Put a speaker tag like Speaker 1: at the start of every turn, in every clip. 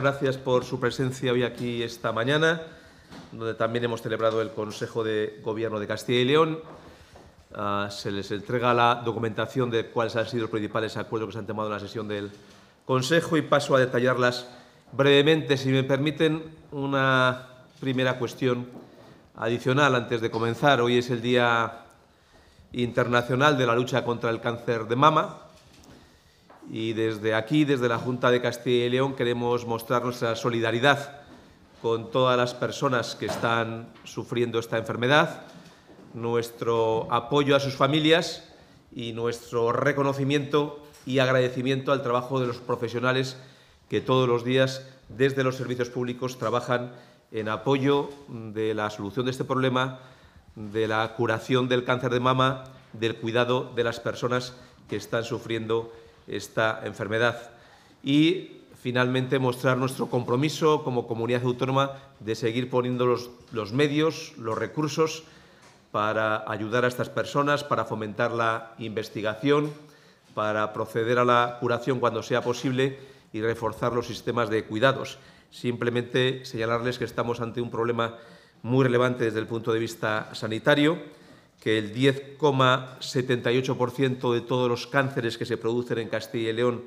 Speaker 1: Gracias por su presencia hoy aquí esta mañana, donde también hemos celebrado el Consejo de Gobierno de Castilla y León. Ah, se les entrega la documentación de cuáles han sido los principales acuerdos que se han tomado en la sesión del Consejo y paso a detallarlas brevemente, si me permiten, una primera cuestión adicional antes de comenzar. Hoy es el Día Internacional de la Lucha contra el Cáncer de Mama, y desde aquí, desde la Junta de Castilla y León, queremos mostrar nuestra solidaridad con todas las personas que están sufriendo esta enfermedad, nuestro apoyo a sus familias y nuestro reconocimiento y agradecimiento al trabajo de los profesionales que todos los días desde los servicios públicos trabajan en apoyo de la solución de este problema, de la curación del cáncer de mama, del cuidado de las personas que están sufriendo esta enfermedad. Y finalmente mostrar nuestro compromiso como comunidad autónoma de seguir poniendo los, medios, los recursos para ayudar a estas personas, para fomentar la investigación, para proceder a la curación cuando sea posible y reforzar los sistemas de cuidados. Simplemente señalarles que estamos ante un problema muy relevante desde el punto de vista sanitario que el 10,78% de todos los cánceres que se producen en Castilla y León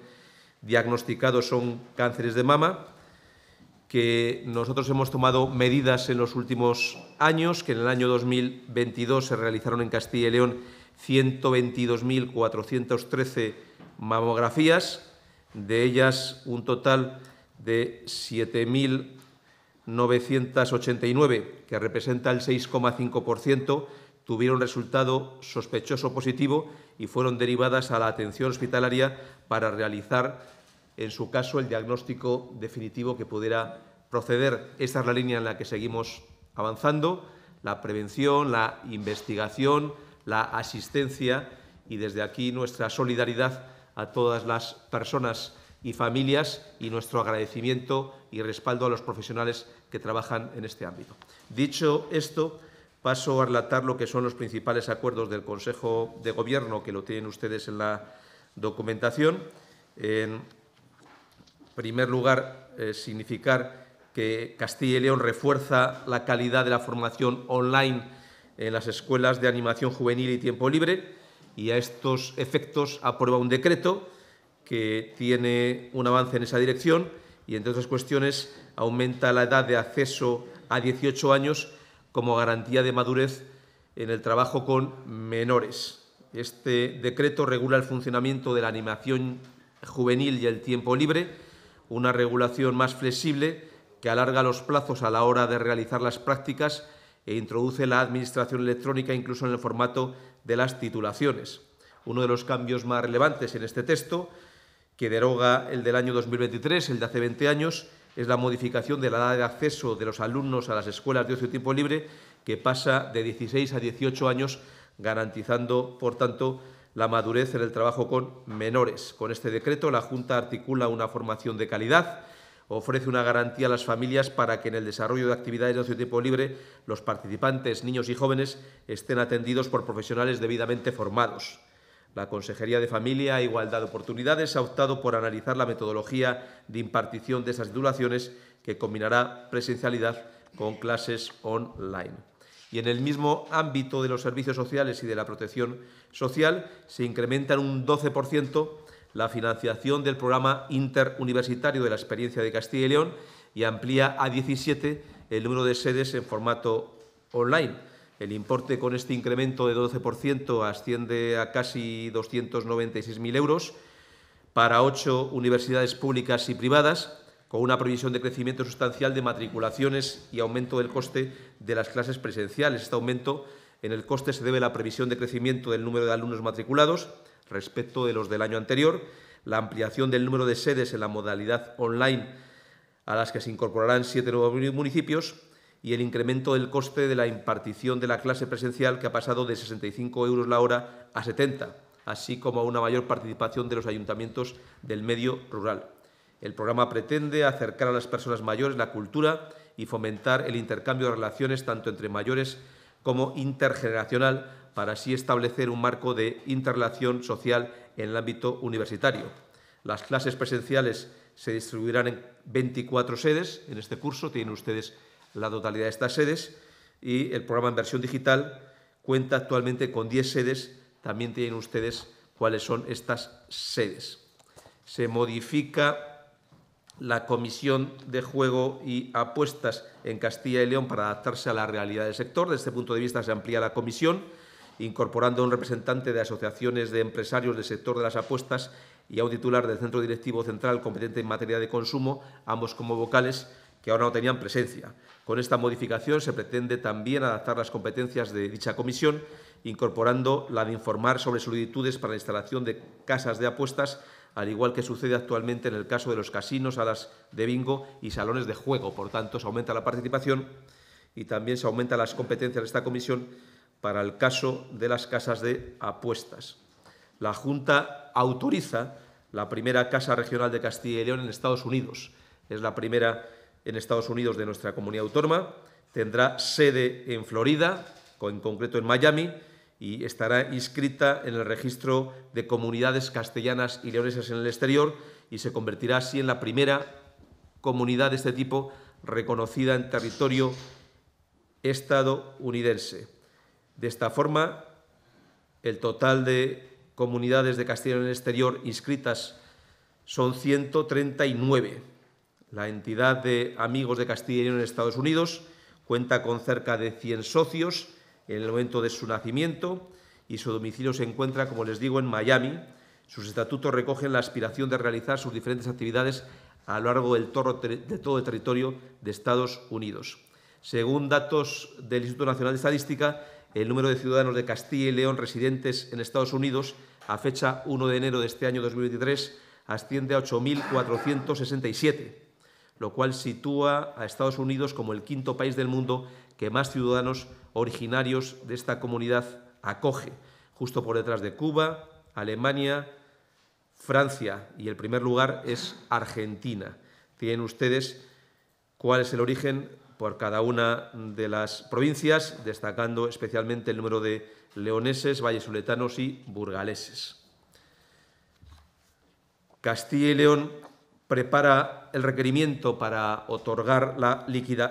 Speaker 1: diagnosticados son cánceres de mama, que nosotros hemos tomado medidas en los últimos años, que en el año 2022 se realizaron en Castilla y León 122.413 mamografías, de ellas un total de 7.989, que representa el 6,5% tuvieron resultado sospechoso positivo y fueron derivadas a la atención hospitalaria para realizar, en su caso, el diagnóstico definitivo que pudiera proceder. Esta es la línea en la que seguimos avanzando, la prevención, la investigación, la asistencia y desde aquí nuestra solidaridad a todas las personas y familias y nuestro agradecimiento y respaldo a los profesionales que trabajan en este ámbito. Dicho esto, Paso a relatar lo que son los principales acuerdos del Consejo de Gobierno, que lo tienen ustedes en la documentación. En primer lugar, eh, significar que Castilla y León refuerza la calidad de la formación online en las escuelas de animación juvenil y tiempo libre y a estos efectos aprueba un decreto que tiene un avance en esa dirección y, entre otras cuestiones, aumenta la edad de acceso a 18 años como garantía de madurez en el trabajo con menores. Este decreto regula el funcionamiento de la animación juvenil y el tiempo libre, una regulación más flexible que alarga los plazos a la hora de realizar las prácticas e introduce la administración electrónica incluso en el formato de las titulaciones. Uno de los cambios más relevantes en este texto, que deroga el del año 2023, el de hace 20 años, es la modificación de la edad de acceso de los alumnos a las escuelas de ocio tipo libre, que pasa de 16 a 18 años, garantizando, por tanto, la madurez en el trabajo con menores. Con este decreto, la Junta articula una formación de calidad, ofrece una garantía a las familias para que en el desarrollo de actividades de ocio tipo libre los participantes, niños y jóvenes, estén atendidos por profesionales debidamente formados. La Consejería de Familia e Igualdad de Oportunidades ha optado por analizar la metodología de impartición de esas titulaciones que combinará presencialidad con clases online. Y en el mismo ámbito de los servicios sociales y de la protección social se incrementa en un 12% la financiación del programa interuniversitario de la experiencia de Castilla y León y amplía a 17 el número de sedes en formato online. El importe con este incremento de 12% asciende a casi 296.000 euros para ocho universidades públicas y privadas, con una previsión de crecimiento sustancial de matriculaciones y aumento del coste de las clases presenciales. Este aumento en el coste se debe a la previsión de crecimiento del número de alumnos matriculados respecto de los del año anterior, la ampliación del número de sedes en la modalidad online a las que se incorporarán siete nuevos municipios y el incremento del coste de la impartición de la clase presencial que ha pasado de 65 euros la hora a 70, así como a una mayor participación de los ayuntamientos del medio rural. El programa pretende acercar a las personas mayores la cultura y fomentar el intercambio de relaciones tanto entre mayores como intergeneracional para así establecer un marco de interrelación social en el ámbito universitario. Las clases presenciales se distribuirán en 24 sedes en este curso, tienen ustedes la totalidad de estas sedes y el programa en versión digital cuenta actualmente con 10 sedes. También tienen ustedes cuáles son estas sedes. Se modifica la Comisión de Juego y Apuestas en Castilla y León para adaptarse a la realidad del sector. Desde este punto de vista se amplía la comisión, incorporando a un representante de asociaciones de empresarios del sector de las apuestas y a un titular del Centro Directivo Central competente en materia de consumo, ambos como vocales, que ahora no tenían presencia. Con esta modificación se pretende también adaptar las competencias de dicha comisión, incorporando la de informar sobre solicitudes para la instalación de casas de apuestas, al igual que sucede actualmente en el caso de los casinos, salas de bingo y salones de juego. Por tanto, se aumenta la participación y también se aumentan las competencias de esta comisión para el caso de las casas de apuestas. La Junta autoriza la primera Casa Regional de Castilla y León en Estados Unidos. Es la primera en Estados Unidos de nuestra comunidad autónoma, tendrá sede en Florida, en concreto en Miami, y estará inscrita en el registro de comunidades castellanas y leonesas en el exterior y se convertirá así en la primera comunidad de este tipo reconocida en territorio estadounidense. De esta forma, el total de comunidades de castellano en el exterior inscritas son 139 la entidad de Amigos de Castilla y León en Estados Unidos cuenta con cerca de 100 socios en el momento de su nacimiento y su domicilio se encuentra, como les digo, en Miami. Sus estatutos recogen la aspiración de realizar sus diferentes actividades a lo largo del de todo el territorio de Estados Unidos. Según datos del Instituto Nacional de Estadística, el número de ciudadanos de Castilla y León residentes en Estados Unidos a fecha 1 de enero de este año 2023 asciende a 8.467 lo cual sitúa a Estados Unidos como el quinto país del mundo que más ciudadanos originarios de esta comunidad acoge, justo por detrás de Cuba, Alemania, Francia y el primer lugar es Argentina. Tienen ustedes cuál es el origen por cada una de las provincias, destacando especialmente el número de leoneses, vallesuletanos y burgaleses. Castilla y León prepara el requerimiento para, otorgar la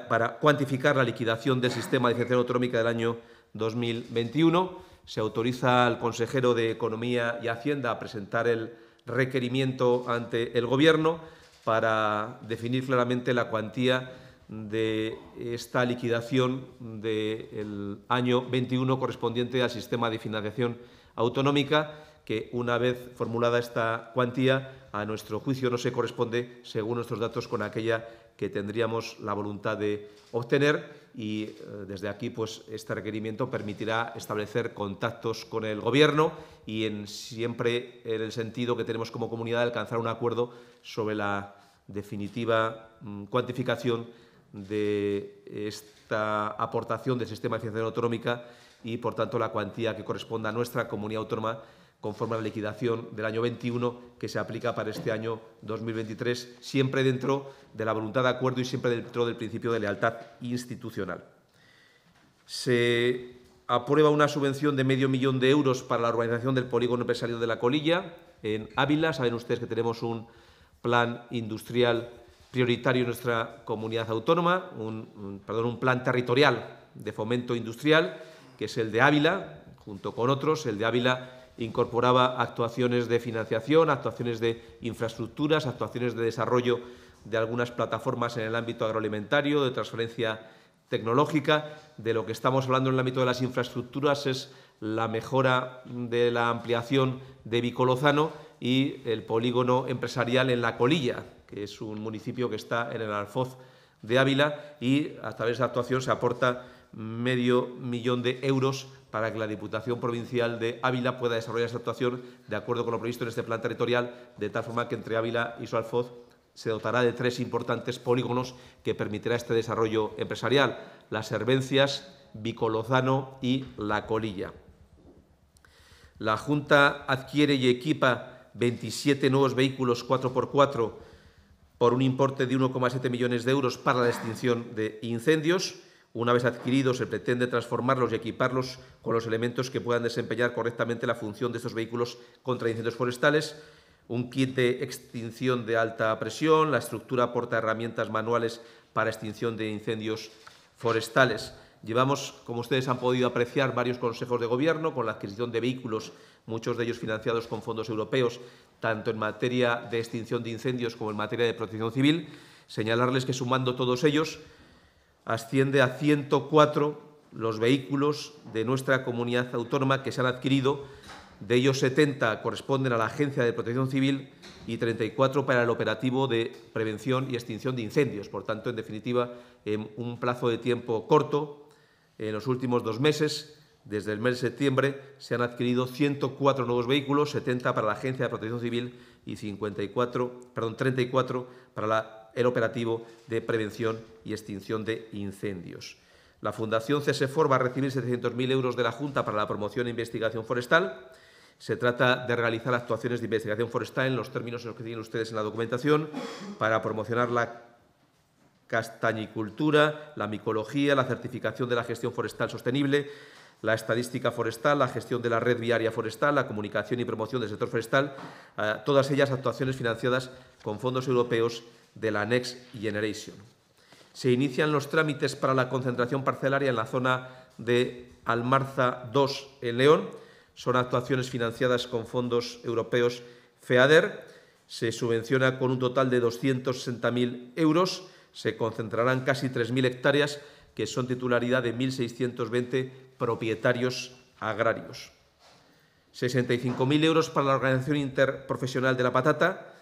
Speaker 1: para cuantificar la liquidación del sistema de financiación autonómica del año 2021. Se autoriza al consejero de Economía y Hacienda a presentar el requerimiento ante el Gobierno para definir claramente la cuantía de esta liquidación del año 21 correspondiente al sistema de financiación autonómica que una vez formulada esta cuantía, a nuestro juicio no se corresponde, según nuestros datos, con aquella que tendríamos la voluntad de obtener y eh, desde aquí pues este requerimiento permitirá establecer contactos con el gobierno y en siempre en el sentido que tenemos como comunidad alcanzar un acuerdo sobre la definitiva mm, cuantificación de esta aportación del sistema de financiación autonómica y por tanto la cuantía que corresponda a nuestra comunidad autónoma conforme a la liquidación del año 21 que se aplica para este año 2023, siempre dentro de la voluntad de acuerdo y siempre dentro del principio de lealtad institucional. Se aprueba una subvención de medio millón de euros para la urbanización del polígono empresarial de La Colilla, en Ávila. Saben ustedes que tenemos un plan industrial prioritario en nuestra comunidad autónoma, perdón, un plan territorial de fomento industrial, que es el de Ávila, junto con otros, el de Ávila incorporaba actuaciones de financiación, actuaciones de infraestructuras, actuaciones de desarrollo de algunas plataformas en el ámbito agroalimentario, de transferencia tecnológica. De lo que estamos hablando en el ámbito de las infraestructuras es la mejora de la ampliación de Vicolozano y el polígono empresarial en La Colilla, que es un municipio que está en el Alfoz de Ávila y a través de la actuación se aporta medio millón de euros para que la Diputación Provincial de Ávila pueda desarrollar esta actuación de acuerdo con lo previsto en este plan territorial, de tal forma que entre Ávila y Sualfoz se dotará de tres importantes polígonos que permitirá este desarrollo empresarial, las Servencias, Vicolozano y La Colilla. La Junta adquiere y equipa 27 nuevos vehículos 4x4 por un importe de 1,7 millones de euros para la extinción de incendios. Una vez adquiridos, se pretende transformarlos y equiparlos con los elementos que puedan desempeñar correctamente la función de estos vehículos contra incendios forestales, un kit de extinción de alta presión, la estructura aporta herramientas manuales para extinción de incendios forestales. Llevamos, como ustedes han podido apreciar, varios consejos de gobierno con la adquisición de vehículos, muchos de ellos financiados con fondos europeos, tanto en materia de extinción de incendios como en materia de protección civil. Señalarles que sumando todos ellos, asciende a 104 los vehículos de nuestra comunidad autónoma que se han adquirido. De ellos, 70 corresponden a la Agencia de Protección Civil y 34 para el operativo de prevención y extinción de incendios. Por tanto, en definitiva, en un plazo de tiempo corto, en los últimos dos meses, desde el mes de septiembre, se han adquirido 104 nuevos vehículos, 70 para la Agencia de Protección Civil y 54, perdón, 34 para la el operativo de prevención y extinción de incendios. La Fundación CESEFOR va a recibir 700.000 euros de la Junta para la promoción e investigación forestal. Se trata de realizar actuaciones de investigación forestal en los términos en los que tienen ustedes en la documentación para promocionar la castañicultura, la micología, la certificación de la gestión forestal sostenible, la estadística forestal, la gestión de la red viaria forestal, la comunicación y promoción del sector forestal, eh, todas ellas actuaciones financiadas con fondos europeos de la Next Generation. Se inician los trámites para la concentración parcelaria en la zona de Almarza 2 en León. Son actuaciones financiadas con fondos europeos FEADER. Se subvenciona con un total de 260.000 euros. Se concentrarán casi 3.000 hectáreas que son titularidad de 1.620 propietarios agrarios. 65.000 euros para la Organización Interprofesional de la Patata,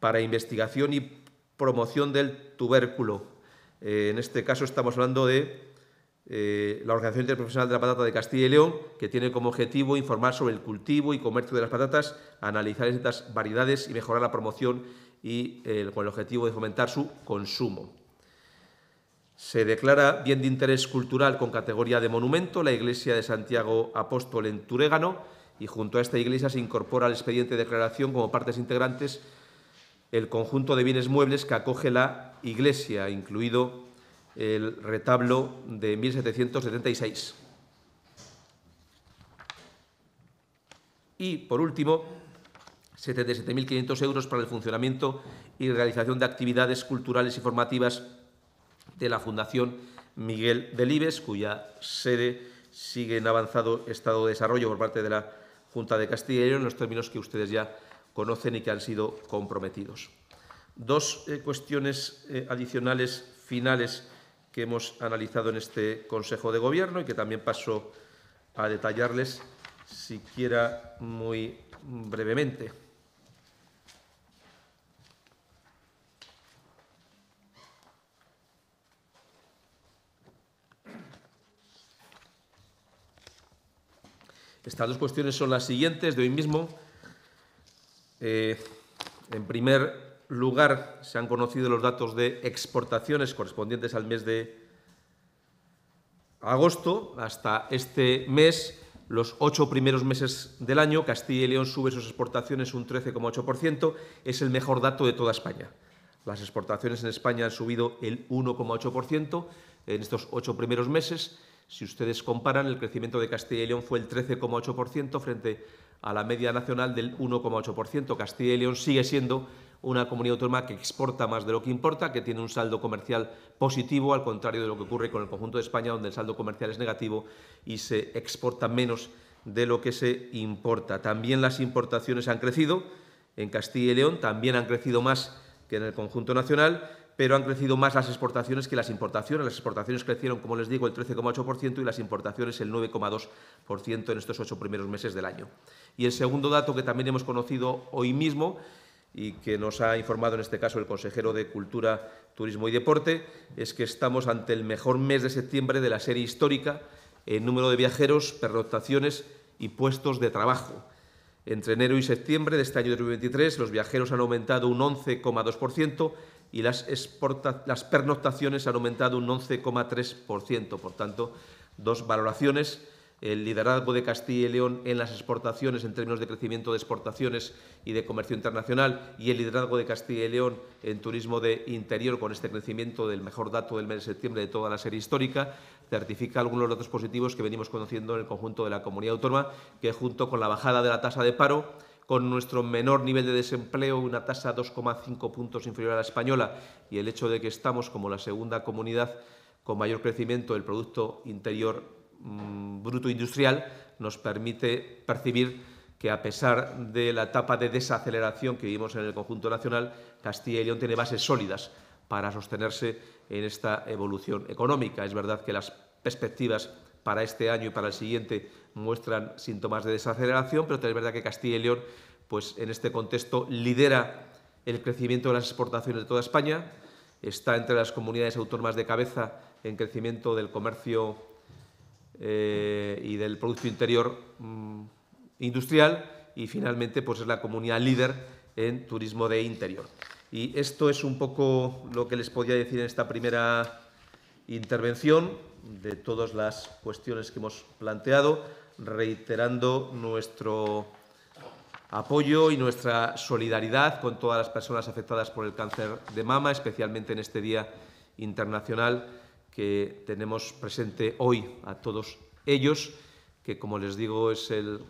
Speaker 1: para investigación y promoción del tubérculo. Eh, en este caso estamos hablando de eh, la Organización Interprofesional de la Patata de Castilla y León, que tiene como objetivo informar sobre el cultivo y comercio de las patatas, analizar estas variedades y mejorar la promoción y eh, con el objetivo de fomentar su consumo. Se declara bien de interés cultural con categoría de monumento la iglesia de Santiago Apóstol en Turégano y junto a esta iglesia se incorpora al expediente de declaración como partes integrantes el conjunto de bienes muebles que acoge la iglesia, incluido el retablo de 1776. Y, por último, 77.500 euros para el funcionamiento y realización de actividades culturales y formativas de la Fundación Miguel Delibes, cuya sede sigue en avanzado estado de desarrollo por parte de la Junta de Castilla y León, en los términos que ustedes ya conocen y que han sido comprometidos. Dos eh, cuestiones eh, adicionales finales que hemos analizado en este Consejo de Gobierno y que también paso a detallarles, siquiera muy brevemente. Estas dos cuestiones son las siguientes de hoy mismo. Eh, en primer lugar, se han conocido los datos de exportaciones correspondientes al mes de agosto. Hasta este mes, los ocho primeros meses del año, Castilla y León sube sus exportaciones un 13,8%. Es el mejor dato de toda España. Las exportaciones en España han subido el 1,8% en estos ocho primeros meses. Si ustedes comparan, el crecimiento de Castilla y León fue el 13,8% frente a a la media nacional del 1,8%. Castilla y León sigue siendo una comunidad autónoma que exporta más de lo que importa, que tiene un saldo comercial positivo, al contrario de lo que ocurre con el conjunto de España, donde el saldo comercial es negativo y se exporta menos de lo que se importa. También las importaciones han crecido en Castilla y León, también han crecido más que en el conjunto nacional pero han crecido más las exportaciones que las importaciones. Las exportaciones crecieron, como les digo, el 13,8% y las importaciones el 9,2% en estos ocho primeros meses del año. Y el segundo dato que también hemos conocido hoy mismo y que nos ha informado en este caso el consejero de Cultura, Turismo y Deporte, es que estamos ante el mejor mes de septiembre de la serie histórica en número de viajeros, pernoctaciones y puestos de trabajo. Entre enero y septiembre de este año 2023, los viajeros han aumentado un 11,2%, y las, las pernoctaciones han aumentado un 11,3%. Por tanto, dos valoraciones. El liderazgo de Castilla y León en las exportaciones en términos de crecimiento de exportaciones y de comercio internacional y el liderazgo de Castilla y León en turismo de interior con este crecimiento del mejor dato del mes de septiembre de toda la serie histórica certifica algunos datos positivos que venimos conociendo en el conjunto de la comunidad autónoma que junto con la bajada de la tasa de paro con nuestro menor nivel de desempleo, una tasa 2,5 puntos inferior a la española, y el hecho de que estamos como la segunda comunidad con mayor crecimiento del Producto Interior mm, Bruto Industrial, nos permite percibir que a pesar de la etapa de desaceleración que vivimos en el conjunto nacional, Castilla y León tiene bases sólidas para sostenerse en esta evolución económica. Es verdad que las perspectivas para este año y para el siguiente muestran síntomas de desaceleración, pero es verdad que Castilla y León, pues en este contexto, lidera el crecimiento de las exportaciones de toda España, está entre las comunidades autónomas de cabeza en crecimiento del comercio eh, y del Producto Interior mm, Industrial y finalmente pues, es la comunidad líder en turismo de interior. Y esto es un poco lo que les podía decir en esta primera intervención de todas las cuestiones que hemos planteado reiterando nuestro apoyo y nuestra solidaridad con todas las personas afectadas por el cáncer de mama, especialmente en este Día Internacional que tenemos presente hoy a todos ellos, que como les digo es el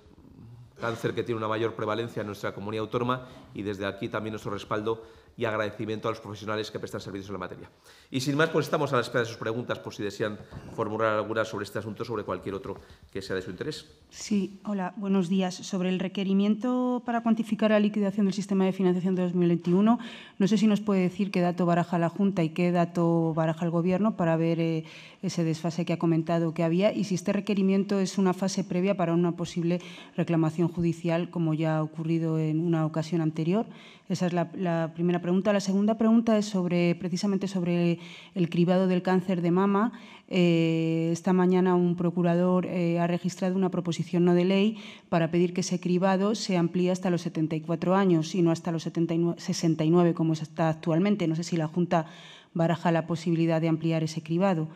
Speaker 1: cáncer que tiene una mayor prevalencia en nuestra comunidad autónoma y desde aquí también nuestro respaldo y agradecimiento a los profesionales que prestan servicios en la materia. Y sin más, pues estamos a la espera de sus preguntas por si desean formular algunas sobre este asunto o sobre cualquier otro que sea de su interés.
Speaker 2: Sí, hola, buenos días. Sobre el requerimiento para cuantificar la liquidación del sistema de financiación de 2021, no sé si nos puede decir qué dato baraja la Junta y qué dato baraja el Gobierno para ver eh, ese desfase que ha comentado que había y si este requerimiento es una fase previa para una posible reclamación judicial, como ya ha ocurrido en una ocasión anterior. Esa es la, la primera la segunda pregunta es sobre, precisamente sobre el cribado del cáncer de mama. Eh, esta mañana un procurador eh, ha registrado una proposición no de ley para pedir que ese cribado se amplíe hasta los 74 años y no hasta los 69 como está actualmente. No sé si la Junta baraja la posibilidad de ampliar ese cribado.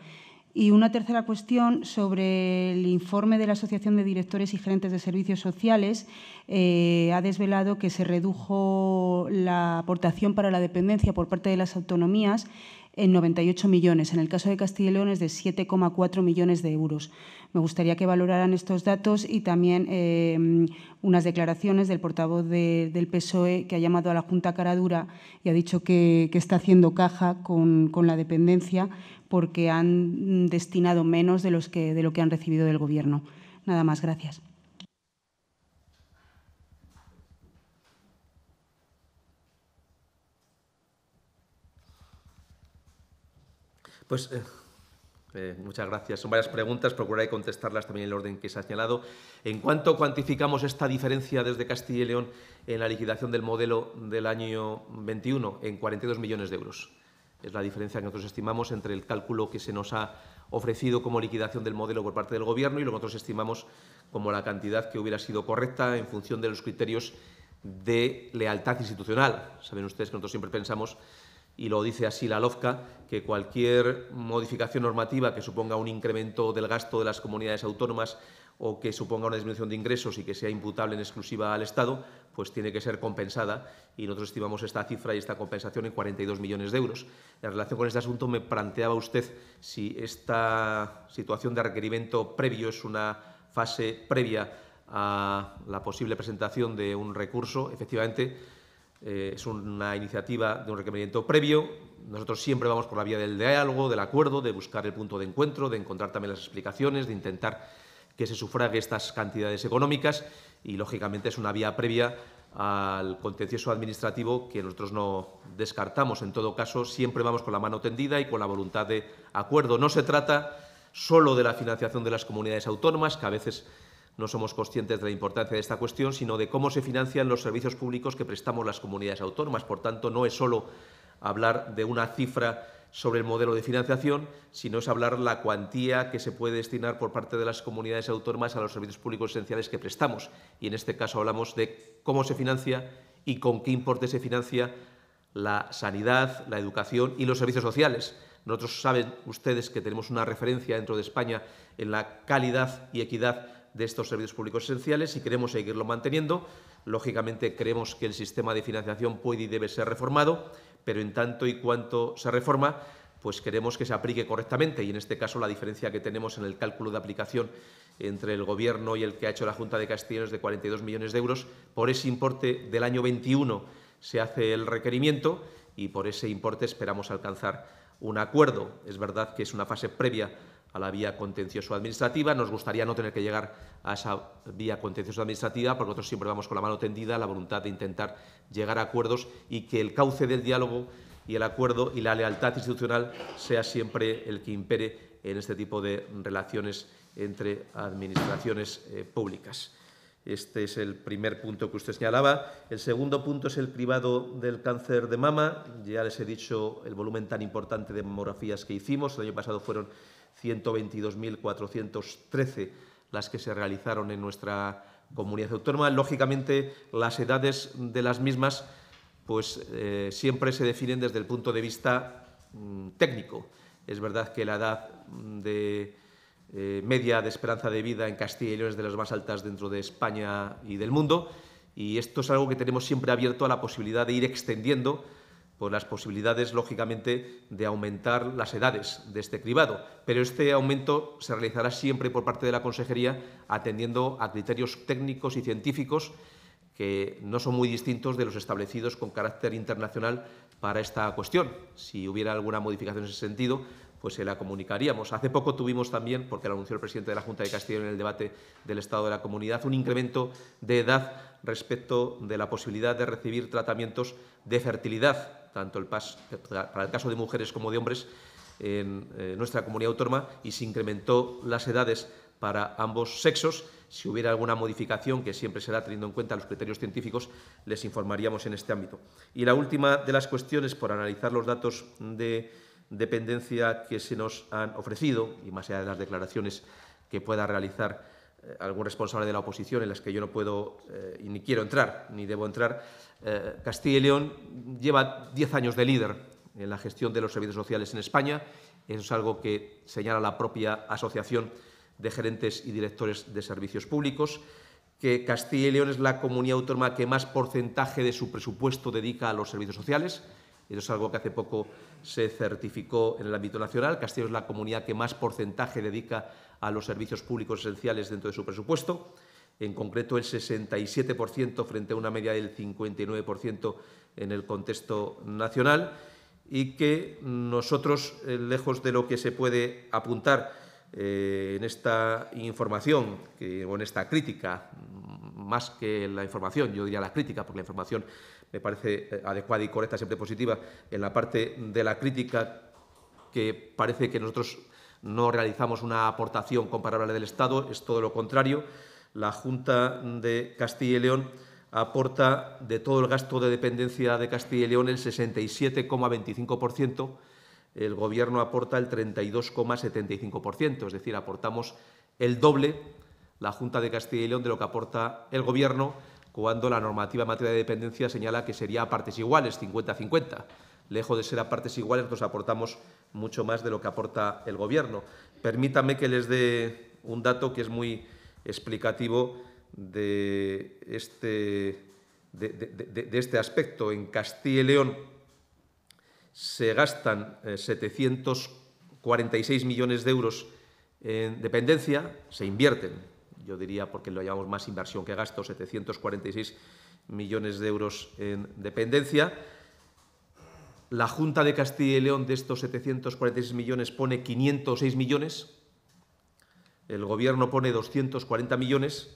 Speaker 2: Y una tercera cuestión sobre el informe de la Asociación de Directores y Gerentes de Servicios Sociales. Eh, ha desvelado que se redujo la aportación para la dependencia por parte de las autonomías en 98 millones. En el caso de Castilla y León es de 7,4 millones de euros. Me gustaría que valoraran estos datos y también eh, unas declaraciones del portavoz del PSOE que ha llamado a la Junta Caradura y ha dicho que, está haciendo caja con la dependencia porque han mm, destinado menos de, los que, de lo que han recibido del Gobierno. Nada más, gracias.
Speaker 1: Pues eh, eh, muchas gracias. Son varias preguntas, procuraré contestarlas también en el orden que se ha señalado. ¿En cuánto cuantificamos esta diferencia desde Castilla y León en la liquidación del modelo del año 21? En 42 millones de euros. Es la diferencia que nosotros estimamos entre el cálculo que se nos ha ofrecido como liquidación del modelo por parte del Gobierno y lo que nosotros estimamos como la cantidad que hubiera sido correcta en función de los criterios de lealtad institucional. Saben ustedes que nosotros siempre pensamos, y lo dice así la LOFCA, que cualquier modificación normativa que suponga un incremento del gasto de las comunidades autónomas o que suponga una disminución de ingresos y que sea imputable en exclusiva al Estado, pues tiene que ser compensada y nosotros estimamos esta cifra y esta compensación en 42 millones de euros. En relación con este asunto me planteaba usted si esta situación de requerimiento previo es una fase previa a la posible presentación de un recurso. Efectivamente, eh, es una iniciativa de un requerimiento previo. Nosotros siempre vamos por la vía del diálogo, del acuerdo, de buscar el punto de encuentro, de encontrar también las explicaciones, de intentar que se sufrague estas cantidades económicas y, lógicamente, es una vía previa al contencioso administrativo que nosotros no descartamos. En todo caso, siempre vamos con la mano tendida y con la voluntad de acuerdo. No se trata solo de la financiación de las comunidades autónomas, que a veces no somos conscientes de la importancia de esta cuestión, sino de cómo se financian los servicios públicos que prestamos las comunidades autónomas. Por tanto, no es solo hablar de una cifra sobre el modelo de financiación, sino es hablar la cuantía que se puede destinar por parte de las comunidades autónomas a los servicios públicos esenciales que prestamos. Y en este caso hablamos de cómo se financia y con qué importe se financia la sanidad, la educación y los servicios sociales. Nosotros saben ustedes que tenemos una referencia dentro de España en la calidad y equidad de estos servicios públicos esenciales y queremos seguirlo manteniendo. Lógicamente creemos que el sistema de financiación puede y debe ser reformado pero en tanto y cuanto se reforma, pues queremos que se aplique correctamente y en este caso la diferencia que tenemos en el cálculo de aplicación entre el Gobierno y el que ha hecho la Junta de Castilla es de 42 millones de euros. Por ese importe del año 21 se hace el requerimiento y por ese importe esperamos alcanzar un acuerdo. Es verdad que es una fase previa a la vía contencioso-administrativa. Nos gustaría no tener que llegar a esa vía contencioso-administrativa, porque nosotros siempre vamos con la mano tendida, la voluntad de intentar llegar a acuerdos y que el cauce del diálogo y el acuerdo y la lealtad institucional sea siempre el que impere en este tipo de relaciones entre administraciones eh, públicas. Este es el primer punto que usted señalaba. El segundo punto es el privado del cáncer de mama. Ya les he dicho el volumen tan importante de mamografías que hicimos. El año pasado fueron 122.413 las que se realizaron en nuestra comunidad autónoma. Lógicamente, las edades de las mismas pues, eh, siempre se definen desde el punto de vista mm, técnico. Es verdad que la edad mm, de, eh, media de esperanza de vida en Castilla y León es de las más altas dentro de España y del mundo, y esto es algo que tenemos siempre abierto a la posibilidad de ir extendiendo ...por las posibilidades, lógicamente, de aumentar las edades de este cribado. Pero este aumento se realizará siempre por parte de la Consejería, atendiendo a criterios técnicos y científicos que no son muy distintos de los establecidos con carácter internacional para esta cuestión. Si hubiera alguna modificación en ese sentido, pues se la comunicaríamos. Hace poco tuvimos también, porque lo anunció el presidente de la Junta de Castilla en el debate del Estado de la Comunidad, un incremento de edad respecto de la posibilidad de recibir tratamientos de fertilidad tanto el PAS, para el caso de mujeres como de hombres, en eh, nuestra comunidad autónoma y se incrementó las edades para ambos sexos. Si hubiera alguna modificación, que siempre será teniendo en cuenta los criterios científicos, les informaríamos en este ámbito. Y la última de las cuestiones, por analizar los datos de dependencia que se nos han ofrecido y más allá de las declaraciones que pueda realizar eh, algún responsable de la oposición en las que yo no puedo eh, ni quiero entrar, ni debo entrar, eh, Castilla y León lleva 10 años de líder en la gestión de los servicios sociales en España. Eso es algo que señala la propia Asociación de Gerentes y Directores de Servicios Públicos, que Castilla y León es la comunidad autónoma que más porcentaje de su presupuesto dedica a los servicios sociales. Eso es algo que hace poco se certificó en el ámbito nacional. Castilla es la comunidad que más porcentaje dedica a los servicios públicos esenciales dentro de su presupuesto, en concreto el 67% frente a una media del 59% en el contexto nacional, y que nosotros, eh, lejos de lo que se puede apuntar eh, en esta información que, o en esta crítica, mm, más que la información, yo diría la crítica, porque la información me parece eh, adecuada y correcta, siempre positiva, en la parte de la crítica que parece que nosotros no realizamos una aportación comparable del Estado, es todo lo contrario. La Junta de Castilla y León aporta de todo el gasto de dependencia de Castilla y León el 67,25%, el Gobierno aporta el 32,75%, es decir, aportamos el doble la Junta de Castilla y León de lo que aporta el Gobierno cuando la normativa en materia de dependencia señala que sería a partes iguales, 50-50. Lejos de ser a partes iguales, nos aportamos mucho más de lo que aporta el Gobierno. Permítame que les dé un dato que es muy explicativo de este, este aspecto. En Castilla y León se gastan 746 eh, millones de euros en dependencia, se invierten, yo diría porque lo llamamos más inversión que gasto, 746 millones de euros en dependencia la Junta de Castilla y León de estos 746 millones pone 506 millones, el Gobierno pone 240 millones,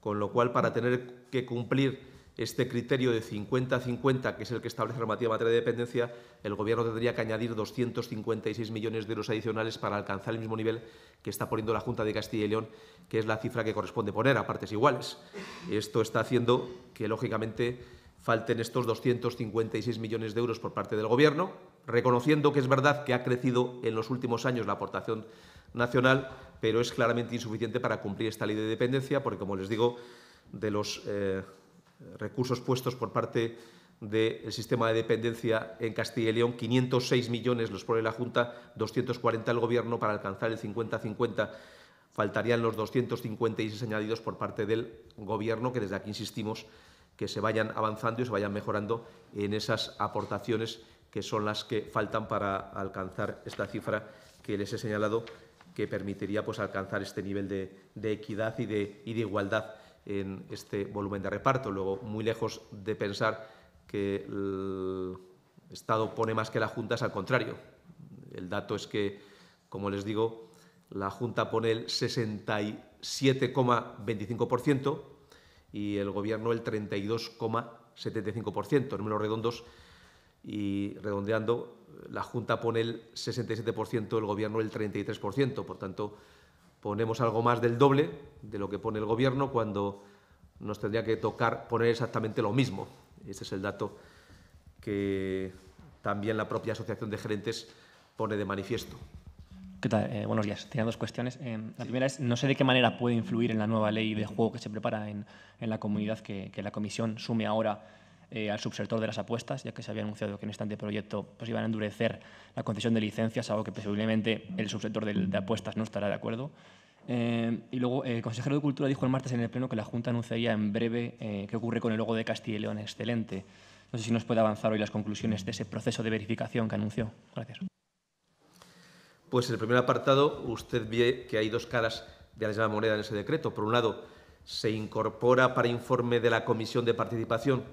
Speaker 1: con lo cual para tener que cumplir este criterio de 50-50, que es el que establece la normativa materia de dependencia, el Gobierno tendría que añadir 256 millones de euros adicionales para alcanzar el mismo nivel que está poniendo la Junta de Castilla y León, que es la cifra que corresponde poner a partes iguales. Esto está haciendo que, lógicamente, falten estos 256 millones de euros por parte del Gobierno, reconociendo que es verdad que ha crecido en los últimos años la aportación nacional, pero es claramente insuficiente para cumplir esta ley de dependencia, porque, como les digo, de los eh, recursos puestos por parte del sistema de dependencia en Castilla y León, 506 millones los pone la Junta, 240 el Gobierno para alcanzar el 50-50. Faltarían los 256 añadidos por parte del Gobierno, que desde aquí insistimos que se vayan avanzando y se vayan mejorando en esas aportaciones que son las que faltan para alcanzar esta cifra que les he señalado, que permitiría pues, alcanzar este nivel de, equidad y de, y de igualdad en este volumen de reparto. Luego, muy lejos de pensar que el Estado pone más que la Junta, es al contrario. El dato es que, como les digo, la Junta pone el 67,25%, y el gobierno el 32,75%, números redondos, y redondeando, la Junta pone el 67%, el gobierno el 33%, por tanto, ponemos algo más del doble de lo que pone el gobierno cuando nos tendría que tocar poner exactamente lo mismo. Este es el dato que también la propia Asociación de Gerentes pone de manifiesto.
Speaker 3: ¿Qué eh, buenos días. Tenía dos cuestiones. Eh, la primera es, no sé de qué manera puede influir en la nueva ley de juego que se prepara en, la comunidad que, la comisión sume ahora eh, al subsector de las apuestas, ya que se había anunciado que en este anteproyecto pues, iban a endurecer la concesión de licencias, algo que posiblemente el subsector de, de apuestas no estará de acuerdo. y luego, el consejero de Cultura dijo el martes en el Pleno que la Junta anunciaría en breve qué ocurre con el logo de Castilla y León Excelente. No sé si nos puede avanzar hoy las conclusiones de ese proceso de verificación que anunció. Gracias.
Speaker 1: Pues en el primer apartado usted ve que hay dos caras de la misma moneda en ese decreto. Por un lado, se incorpora para informe de la Comisión de Participación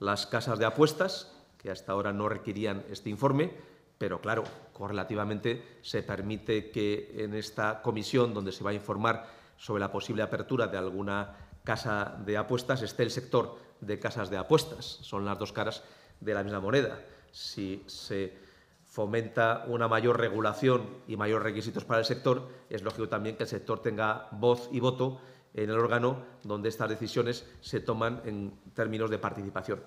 Speaker 1: las casas de apuestas, que hasta ahora no requerían este informe, pero claro, correlativamente se permite que en esta comisión, donde se va a informar sobre la posible apertura de alguna casa de apuestas, esté el sector de casas de apuestas. Son las dos caras de la misma moneda. Si se fomenta una mayor regulación y mayores requisitos para el sector, es lógico también que el sector tenga voz y voto en el órgano donde estas decisiones se toman en términos de participación.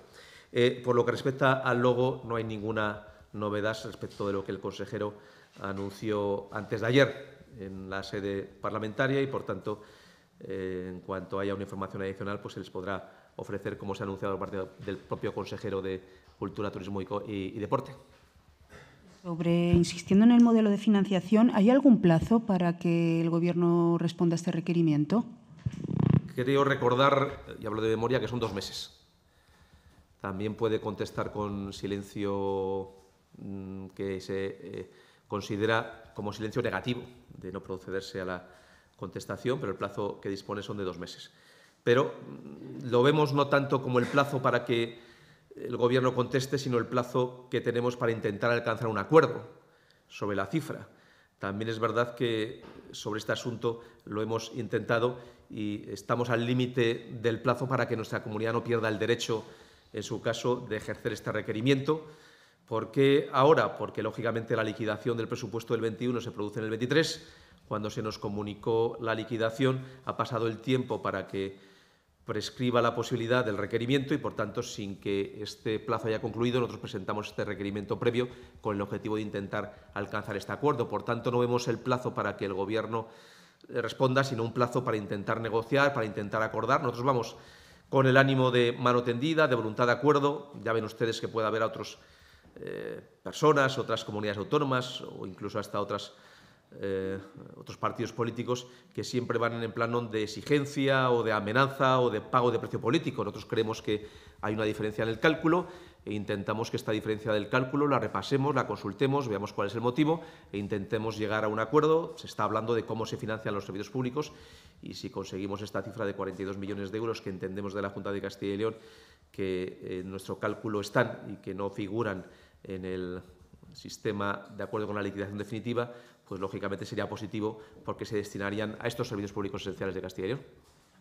Speaker 1: Eh, por lo que respecta al logo, no hay ninguna novedad respecto de lo que el consejero anunció antes de ayer en la sede parlamentaria y, por tanto, eh, en cuanto haya una información adicional, pues se les podrá ofrecer, como se ha anunciado por parte del propio consejero de Cultura, Turismo y Deporte.
Speaker 2: Sobre, insistiendo en el modelo de financiación, ¿hay algún plazo para que el Gobierno responda a este requerimiento?
Speaker 1: Quiero recordar, y hablo de memoria, que son dos meses. También puede contestar con silencio mm, que se eh, considera como silencio negativo, de no procederse a la contestación, pero el plazo que dispone son de dos meses. Pero mm, lo vemos no tanto como el plazo para que el Gobierno conteste, sino el plazo que tenemos para intentar alcanzar un acuerdo sobre la cifra. También es verdad que sobre este asunto lo hemos intentado y estamos al límite del plazo para que nuestra comunidad no pierda el derecho, en su caso, de ejercer este requerimiento. ¿Por qué ahora? Porque, lógicamente, la liquidación del presupuesto del 21 se produce en el 23. Cuando se nos comunicó la liquidación, ha pasado el tiempo para que prescriba la posibilidad del requerimiento y, por tanto, sin que este plazo haya concluido, nosotros presentamos este requerimiento previo con el objetivo de intentar alcanzar este acuerdo. Por tanto, no vemos el plazo para que el Gobierno eh, responda, sino un plazo para intentar negociar, para intentar acordar. Nosotros vamos con el ánimo de mano tendida, de voluntad de acuerdo. Ya ven ustedes que puede haber a otras eh, personas, otras comunidades autónomas o incluso hasta otras eh, otros partidos políticos que siempre van en el plano de exigencia o de amenaza o de pago de precio político. Nosotros creemos que hay una diferencia en el cálculo e intentamos que esta diferencia del cálculo la repasemos, la consultemos, veamos cuál es el motivo e intentemos llegar a un acuerdo. Se está hablando de cómo se financian los servicios públicos y si conseguimos esta cifra de 42 millones de euros que entendemos de la Junta de Castilla y León que en nuestro cálculo están y que no figuran en el sistema de acuerdo con la liquidación definitiva, pues lógicamente sería positivo porque se destinarían a estos servicios públicos esenciales de Castilla y León.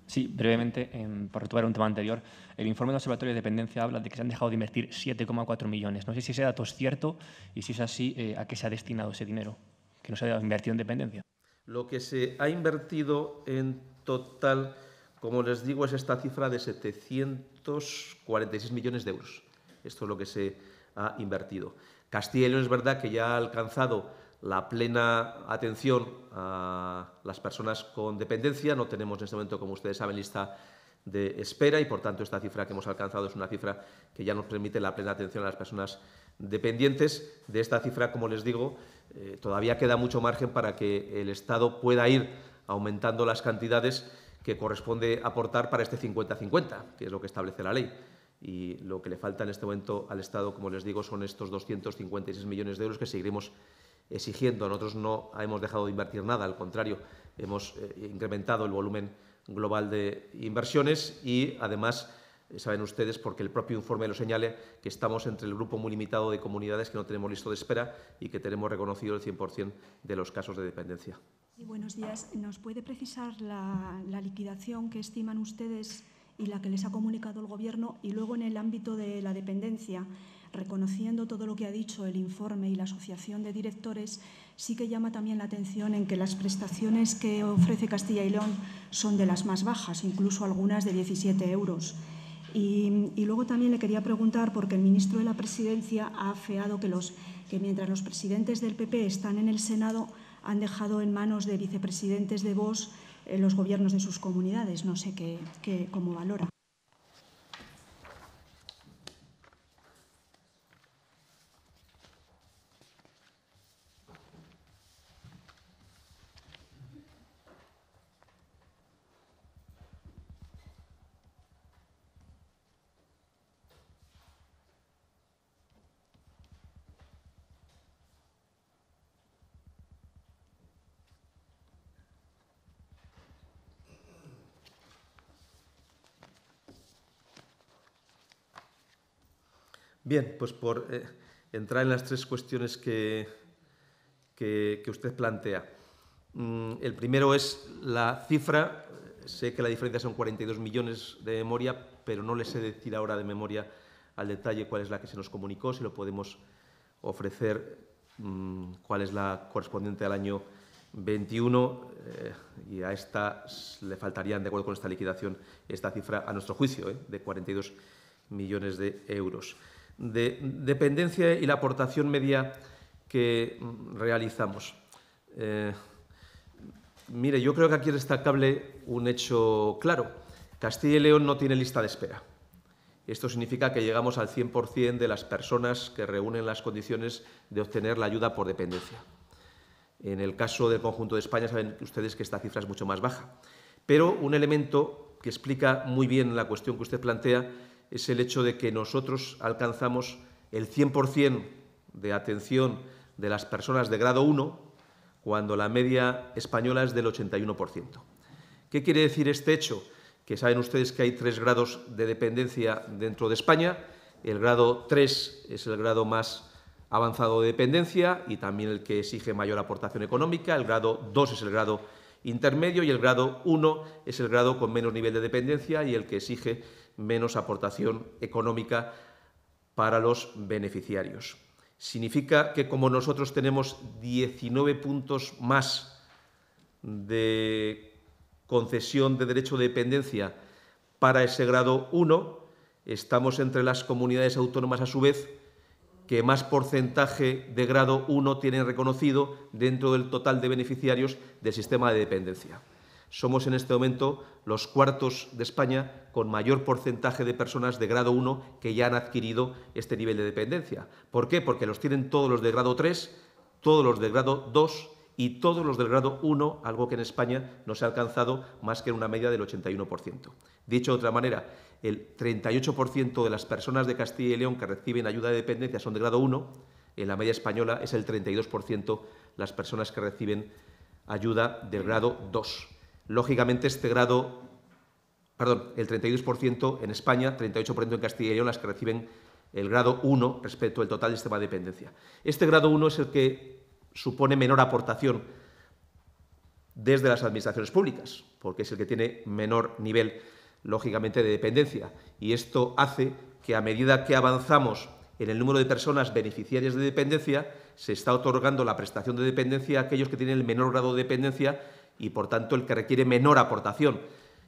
Speaker 1: Sí, brevemente, para retomar un tema anterior, el informe del Observatorio de Dependencia habla de que se han dejado
Speaker 3: de invertir 7,4 millones. No sé si ese dato es cierto y si es así, eh, ¿a qué se ha destinado ese dinero
Speaker 1: que no se ha invertido en dependencia? Lo que se ha invertido en total, como les digo, es esta cifra de 746 millones de euros. Esto es lo que se ha invertido. Castilla y León es verdad que ya ha alcanzado la plena atención a las personas con dependencia. No tenemos en este momento, como ustedes saben, lista de espera y, por tanto, esta cifra que hemos alcanzado es una cifra que ya nos permite la plena atención a las personas dependientes. De esta cifra, como les digo, eh, todavía queda mucho margen para que el Estado pueda ir aumentando las cantidades que corresponde aportar para este 50-50, que es lo que establece la ley. Y lo que le falta en este momento al Estado, como les digo, son estos 256 millones de euros que seguiremos exigiendo. Nosotros no hemos dejado de invertir nada, al contrario, hemos eh, incrementado el volumen global de inversiones y además eh, saben ustedes, porque el propio informe lo señale, que estamos entre el grupo muy limitado de comunidades que no tenemos listo de espera y que tenemos reconocido el 100% de los casos de dependencia.
Speaker 3: buenos días. ¿Nos puede precisar la, la, liquidación que estiman ustedes y la que les ha comunicado el Gobierno? Y luego en el ámbito de la dependencia, reconociendo todo lo que ha dicho el informe y la Asociación de Directores, sí que llama también la atención en que las prestaciones que ofrece Castilla y León son de las más bajas, incluso algunas de 17 euros. Y, luego también le quería preguntar, porque el ministro de la Presidencia ha afeado que, mientras los presidentes del PP están en el Senado, han dejado en manos de vicepresidentes de Vox eh, los gobiernos de sus comunidades. No sé qué, cómo valora.
Speaker 1: Bien, pues por eh, entrar en las tres cuestiones que, que, usted plantea. Mm, el primero es la cifra. Sé que la diferencia son 42 millones de memoria, pero no le sé decir ahora de memoria al detalle cuál es la que se nos comunicó, si lo podemos ofrecer, mm, cuál es la correspondiente al año 21 eh, y a esta le faltarían, de acuerdo con esta liquidación, esta cifra, a nuestro juicio, eh, de 42 millones de euros de dependencia y la aportación media que realizamos. Eh, mire, yo creo que aquí es destacable un hecho claro. Castilla y León no tiene lista de espera. Esto significa que llegamos al 100% de las personas que reúnen las condiciones de obtener la ayuda por dependencia. En el caso del conjunto de España saben ustedes que esta cifra es mucho más baja. Pero un elemento que explica muy bien la cuestión que usted plantea es el hecho de que nosotros alcanzamos el 100% de atención de las personas de grado 1 cuando la media española es del 81%. ¿Qué quiere decir este hecho? Que saben ustedes que hay tres grados de dependencia dentro de España. El grado 3 es el grado más avanzado de dependencia y también el que exige mayor aportación económica. El grado 2 es el grado intermedio y el grado 1 es el grado con menos nivel de dependencia y el que exige menos aportación económica para los beneficiarios. Significa que como nosotros tenemos 19 puntos más de concesión de derecho de dependencia para ese grado 1, estamos entre las comunidades autónomas a su vez que más porcentaje de grado 1 tienen reconocido dentro del total de beneficiarios del sistema de dependencia somos en este momento los cuartos de España con mayor porcentaje de personas de grado 1 que ya han adquirido este nivel de dependencia. ¿Por qué? Porque los tienen todos los de grado 3, todos los de grado 2 y todos los del grado 1, algo que en España no se ha alcanzado más que en una media del 81%. Dicho de otra manera, el 38% de las personas de Castilla y León que reciben ayuda de dependencia son de grado 1, en la media española es el 32% las personas que reciben ayuda del grado 2. Lógicamente, este grado, perdón, el 32% en España, 38% en Castilla y León, las que reciben el grado 1 respecto al total del sistema de dependencia. Este grado 1 es el que supone menor aportación desde las administraciones públicas, porque es el que tiene menor nivel, lógicamente, de dependencia. Y esto hace que a medida que avanzamos en el número de personas beneficiarias de dependencia, se está otorgando la prestación de dependencia a aquellos que tienen el menor grado de dependencia y por tanto el que requiere menor aportación.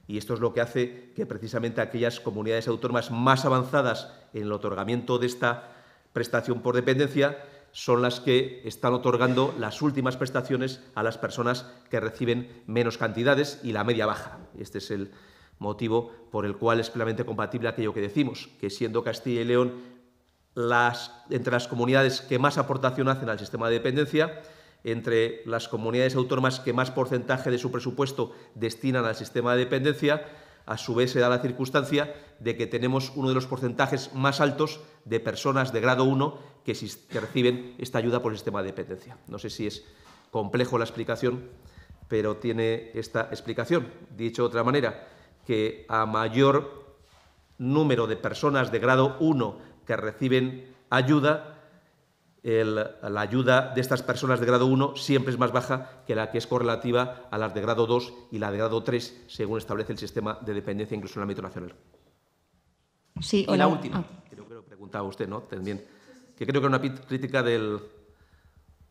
Speaker 1: Y esto es lo que hace que precisamente aquellas comunidades autónomas más avanzadas en el otorgamiento de esta prestación por dependencia son las que están otorgando las últimas prestaciones a las personas que reciben menos cantidades y la media baja. Este es el motivo por el cual es plenamente compatible aquello que decimos, que siendo Castilla y León las, entre las comunidades que más aportación hacen al sistema de dependencia, entre las comunidades autónomas que más porcentaje de su presupuesto destinan al sistema de dependencia, a su vez se da la circunstancia de que tenemos uno de los porcentajes más altos de personas de grado 1 que, reciben esta ayuda por el sistema de dependencia. No sé si es complejo la explicación, pero tiene esta explicación. Dicho de otra manera, que a mayor número de personas de grado 1 que reciben ayuda, la ayuda de estas personas de grado 1 siempre es más baja que la que es correlativa a las de grado 2 y la de grado 3, según establece el sistema de dependencia incluso en el ámbito nacional. y la última, ah. creo que lo usted, ¿no? También, que creo que era una crítica del,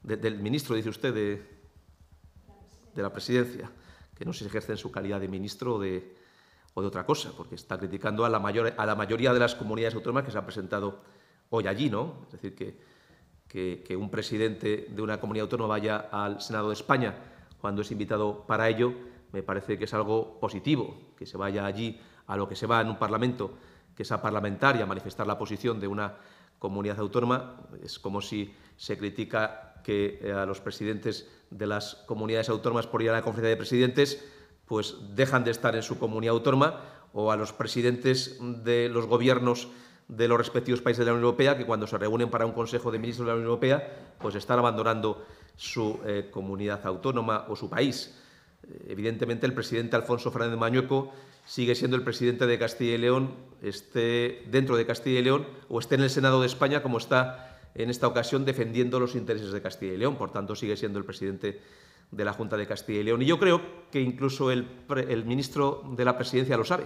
Speaker 1: del ministro, dice usted, de, la presidencia, que no se ejerce en su calidad de ministro o de, o de otra cosa, porque está criticando a la, mayor, a la mayoría de las comunidades autónomas que se han presentado hoy allí, ¿no? Es decir, que que, un presidente de una comunidad autónoma vaya al Senado de España cuando es invitado para ello, me parece que es algo positivo, que se vaya allí a lo que se va en un Parlamento, que es a parlamentar y a manifestar la posición de una comunidad autónoma. Es como si se critica que eh, a los presidentes de las comunidades autónomas por ir a la conferencia de presidentes, pues dejan de estar en su comunidad autónoma, o a los presidentes de los gobiernos de los respectivos países de la Unión Europea que cuando se reúnen para un Consejo de Ministros de la Unión Europea, pues están abandonando su eh, comunidad autónoma o su país. Eh, evidentemente, el presidente Alfonso Fernández Mañueco sigue siendo el presidente de Castilla y León, esté dentro de Castilla y León o esté en el Senado de España como está en esta ocasión defendiendo los intereses de Castilla y León. Por tanto, sigue siendo el presidente de la Junta de Castilla y León. Y yo creo que incluso el, el ministro de la Presidencia lo sabe.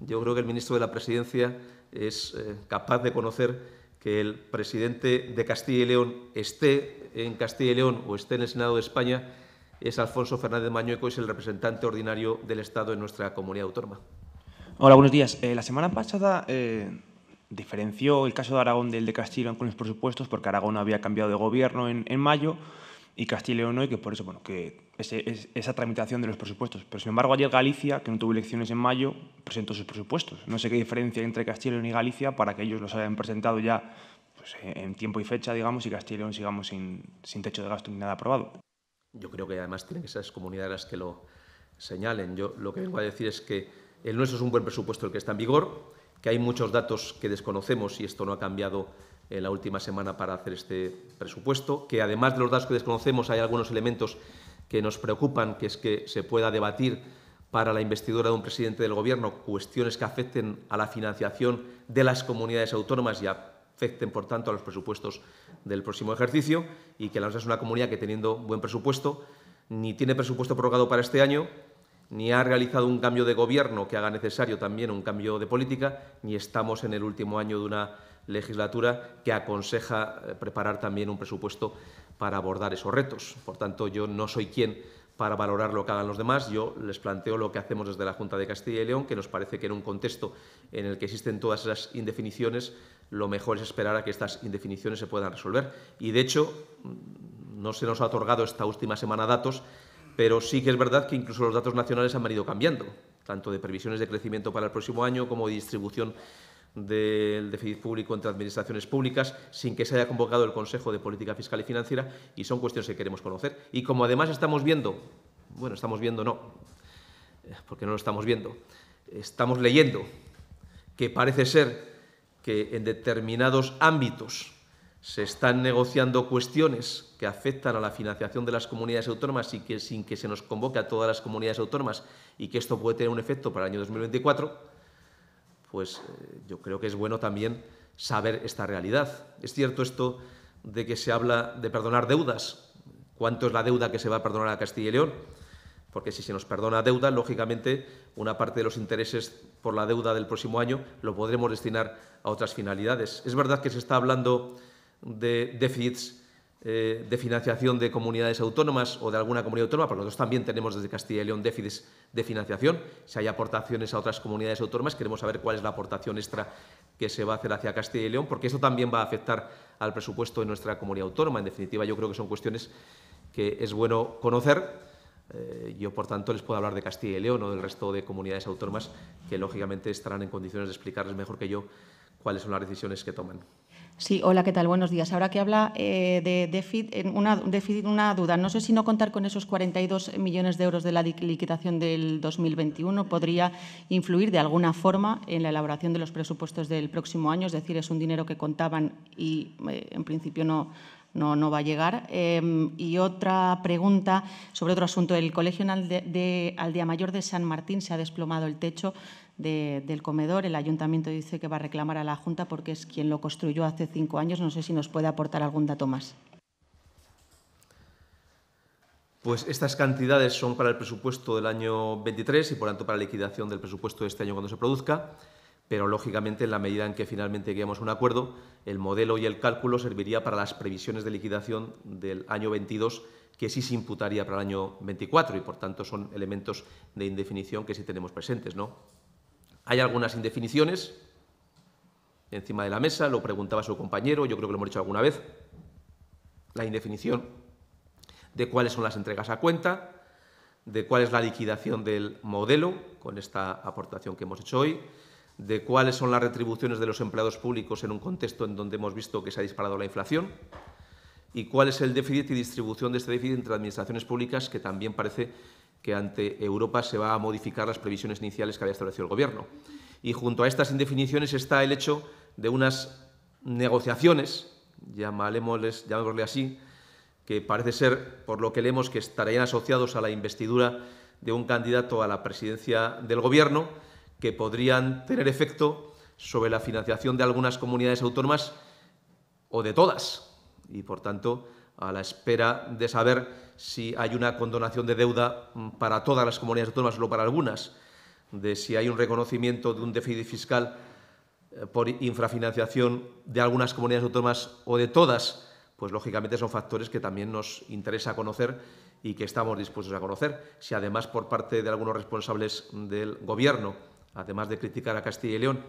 Speaker 1: Yo creo que el ministro de la Presidencia es eh, capaz de conocer que el presidente de Castilla y León esté en Castilla y León o esté en el Senado de España es Alfonso Fernández Mañueco, es el representante ordinario del Estado en nuestra comunidad autónoma. Hola, buenos días. Eh, la semana pasada eh, diferenció el caso de Aragón del de Castilla con los presupuestos porque Aragón había cambiado de gobierno en mayo y Castilla y León hoy, que por eso, bueno, que esa tramitación de los presupuestos. Pero sin embargo, ayer Galicia, que no tuvo elecciones en mayo, presentó sus presupuestos. No sé qué diferencia hay entre Castilla y León y Galicia para que ellos los hayan presentado ya pues, en tiempo y fecha, digamos, y Castilla y León sigamos sin, sin techo de gasto ni nada aprobado. Yo creo que además tienen que comunidades las que lo señalen. Yo lo que vengo a decir es que el nuestro es un buen presupuesto el que está en vigor, que hay muchos datos que desconocemos y esto no ha cambiado en eh, la última semana para hacer este presupuesto, que además de los datos que desconocemos hay algunos elementos que nos preocupan, que es que se pueda debatir para la investidura de un presidente del Gobierno cuestiones que afecten a la financiación de las comunidades autónomas y afecten, por tanto, a los presupuestos del próximo ejercicio y que la nuestra es una comunidad que, teniendo buen presupuesto, ni tiene presupuesto prorrogado para este año, ni ha realizado un cambio de Gobierno que haga necesario también un cambio de política, ni estamos en el último año de una legislatura que aconseja eh, preparar también un presupuesto para abordar esos retos. Por tanto, yo no soy quien para valorar lo que hagan los demás. Yo les planteo lo que hacemos desde la Junta de Castilla y León, que nos parece que en un contexto en el que existen todas esas indefiniciones, lo mejor es esperar a que estas indefiniciones se puedan resolver. Y, de hecho, mm, no se nos ha otorgado esta última semana datos, pero sí que es verdad que incluso los datos nacionales han venido cambiando, tanto de previsiones de crecimiento para el próximo año como de distribución del déficit público entre administraciones públicas sin que se haya convocado el Consejo de Política Fiscal y Financiera y son cuestiones que queremos conocer. Y como además estamos viendo, bueno, estamos viendo no, eh, porque no lo estamos viendo, estamos leyendo que parece ser que en determinados ámbitos se están negociando cuestiones que afectan a la financiación de las comunidades autónomas y que sin que se nos convoque a todas las comunidades autónomas y que esto puede tener un efecto para el año 2024, pues eh, yo creo que es bueno también saber esta realidad. Es cierto esto de que se habla de perdonar deudas. ¿Cuánto es la deuda que se va a perdonar a Castilla y León? Porque si se nos perdona deuda, lógicamente una parte de los intereses por la deuda del próximo año lo podremos destinar a otras finalidades. Es verdad que se está hablando de déficits eh, de financiación de comunidades autónomas o de alguna comunidad autónoma, porque nosotros también tenemos desde Castilla y León déficits de financiación. Si hay aportaciones a otras comunidades autónomas, queremos saber cuál es la aportación extra que se va a hacer hacia Castilla y León, porque eso también va a afectar al presupuesto de nuestra comunidad autónoma. En definitiva, yo creo que son cuestiones que es bueno conocer. Eh, yo, por tanto, les puedo hablar de Castilla y León o del resto de comunidades autónomas que, lógicamente, estarán en condiciones de explicarles mejor que yo cuáles son las decisiones que toman.
Speaker 4: Sí, hola, ¿qué tal? Buenos días. Ahora que habla eh, de déficit, una, una duda. No sé si no contar con esos 42 millones de euros de la liquidación del 2021 podría influir de alguna forma en la elaboración de los presupuestos del próximo año. Es decir, es un dinero que contaban y eh, en principio no, no, va a llegar. Eh, y otra pregunta sobre otro asunto. El Colegio de Aldea Mayor de San Martín se ha desplomado el techo del comedor. El ayuntamiento dice que va a reclamar a la Junta porque es quien lo construyó hace cinco años. No sé si nos puede aportar algún dato más.
Speaker 1: Pues estas cantidades son para el presupuesto del año 23 y por tanto para la liquidación del presupuesto de este año cuando se produzca, pero lógicamente en la medida en que finalmente lleguemos a un acuerdo, el modelo y el cálculo serviría para las previsiones de liquidación del año 22 que sí se imputaría para el año 24 y por tanto son elementos de indefinición que sí tenemos presentes, ¿no? Hay algunas indefiniciones encima de la mesa, lo preguntaba su compañero, yo creo que lo hemos dicho alguna vez, la indefinición de cuáles son las entregas a cuenta, de cuál es la liquidación del modelo con esta aportación que hemos hecho hoy, de cuáles son las retribuciones de los empleados públicos en un contexto en donde hemos visto que se ha disparado la inflación y cuál es el déficit y distribución de este déficit entre administraciones públicas que también parece que ante Europa se va a modificar las previsiones iniciales que había establecido el Gobierno. Y junto a estas indefiniciones está el hecho de unas negociaciones, llamémosle así, que parece ser, por lo que leemos, que estarían asociados a la investidura de un candidato a la presidencia del Gobierno, que podrían tener efecto sobre la financiación de algunas comunidades autónomas o de todas. Y, por tanto, a la espera de saber si hay una condonación de deuda para todas las comunidades autónomas, o para algunas, de si hay un reconocimiento de un déficit fiscal eh, por infrafinanciación de algunas comunidades autónomas o de todas, pues lógicamente son factores que también nos interesa conocer y que estamos dispuestos a conocer. Si además por parte de algunos responsables del Gobierno, además de criticar a Castilla y León,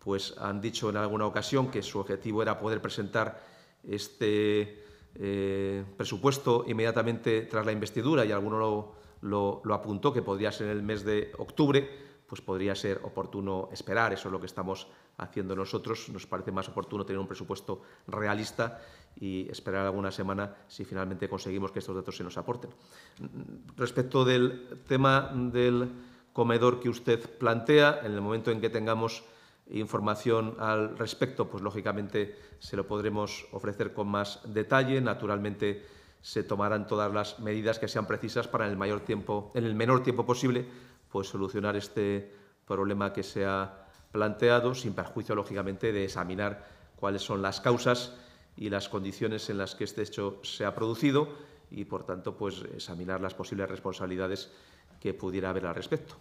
Speaker 1: pues han dicho en alguna ocasión que su objetivo era poder presentar este eh, presupuesto inmediatamente tras la investidura y alguno lo, lo, apuntó que podría ser en el mes de octubre, pues podría ser oportuno esperar. Eso es lo que estamos haciendo nosotros. Nos parece más oportuno tener un presupuesto realista y esperar alguna semana si finalmente conseguimos que estos datos se nos aporten. Respecto del tema del comedor que usted plantea, en el momento en que tengamos información al respecto, pues lógicamente se lo podremos ofrecer con más detalle. Naturalmente se tomarán todas las medidas que sean precisas para en el, mayor tiempo, en el menor tiempo posible pues solucionar este problema que se ha planteado, sin perjuicio lógicamente de examinar cuáles son las causas y las condiciones en las que este hecho se ha producido y, por tanto, pues examinar las posibles responsabilidades que pudiera haber al respecto.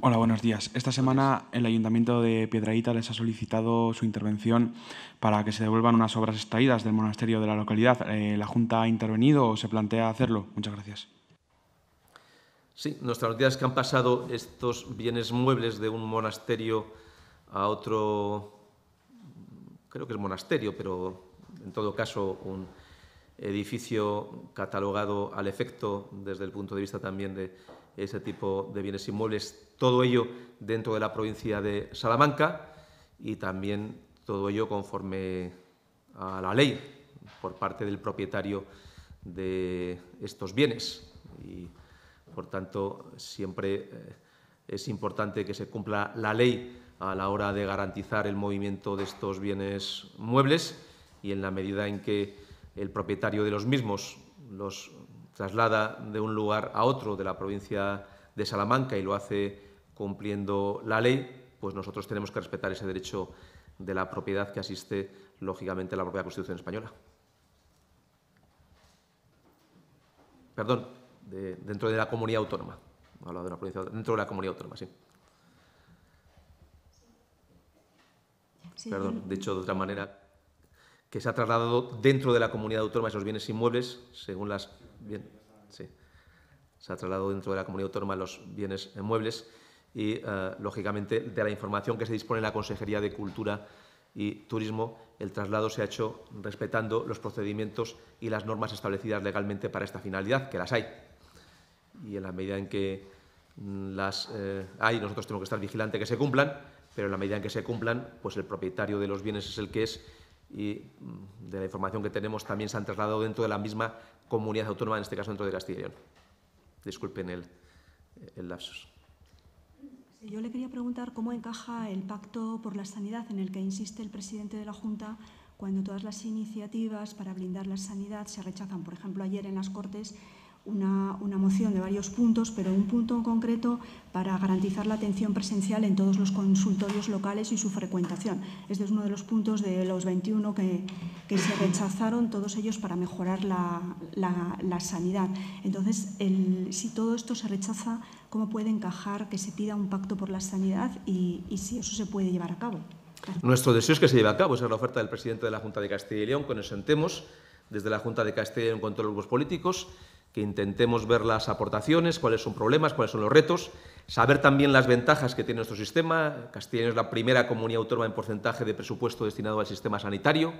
Speaker 1: Hola, buenos días. Esta semana el Ayuntamiento de Piedraíta les ha solicitado su intervención para que se devuelvan unas obras extraídas del monasterio de la localidad. Eh, ¿La Junta ha intervenido o se plantea hacerlo? Muchas gracias. Sí, nuestras noticia que han pasado estos bienes muebles de un monasterio a otro, creo que es monasterio, pero en todo caso un edificio catalogado al efecto desde el punto de vista también de ese tipo de bienes inmuebles, todo ello dentro de la provincia de Salamanca y también todo ello conforme a la ley por parte del propietario de estos bienes. Y, por tanto, siempre eh, es importante que se cumpla la ley a la hora de garantizar el movimiento de estos bienes muebles y en la medida en que el propietario de los mismos los traslada de un lugar a otro de la provincia de Salamanca y lo hace cumpliendo la ley, pues nosotros tenemos que respetar ese derecho de la propiedad que asiste, lógicamente, a la propia Constitución española. Perdón, dentro de la comunidad autónoma. dentro de la comunidad autónoma, sí. sí. Perdón, dicho de otra manera, que se ha trasladado dentro de la comunidad autónoma esos bienes inmuebles, según las bien, sí. Se ha trasladado dentro de la comunidad autónoma los bienes muebles y, eh, lógicamente, de la información que se dispone en la Consejería de Cultura y Turismo, el traslado se ha hecho respetando los procedimientos y las normas establecidas legalmente para esta finalidad, que las hay. Y en la medida en que mm, las eh, hay, nosotros tenemos que estar vigilantes que se cumplan, pero en la medida en que se cumplan, pues el propietario de los bienes es el que es y mm, de la información que tenemos también se han trasladado dentro de la misma comunidad autónoma, en este caso dentro de Castilla y León. Disculpen el, el lapsus.
Speaker 3: yo le quería preguntar cómo encaja el pacto por la sanidad en el que insiste el presidente de la Junta cuando todas las iniciativas para blindar la sanidad se rechazan. Por ejemplo, ayer en las Cortes una, una, moción de varios puntos, pero un punto en concreto para garantizar la atención presencial en todos los consultorios locales y su frecuentación. Este es uno de los puntos de los 21 que, que se rechazaron todos ellos para mejorar la, sanidad. Entonces, si todo esto se rechaza, ¿cómo puede encajar que se pida un pacto por la sanidad y, si eso se puede llevar a cabo?
Speaker 1: Nuestro deseo es que se lleve a cabo, esa es la oferta del presidente de la Junta de Castilla y León, que nos sentemos desde la Junta de Castilla y León con todos los grupos políticos, que intentemos ver las aportaciones, cuáles son problemas, cuáles son los retos, saber también las ventajas que tiene nuestro sistema. Castilla y León es la primera comunidad autónoma en porcentaje de presupuesto destinado al sistema sanitario.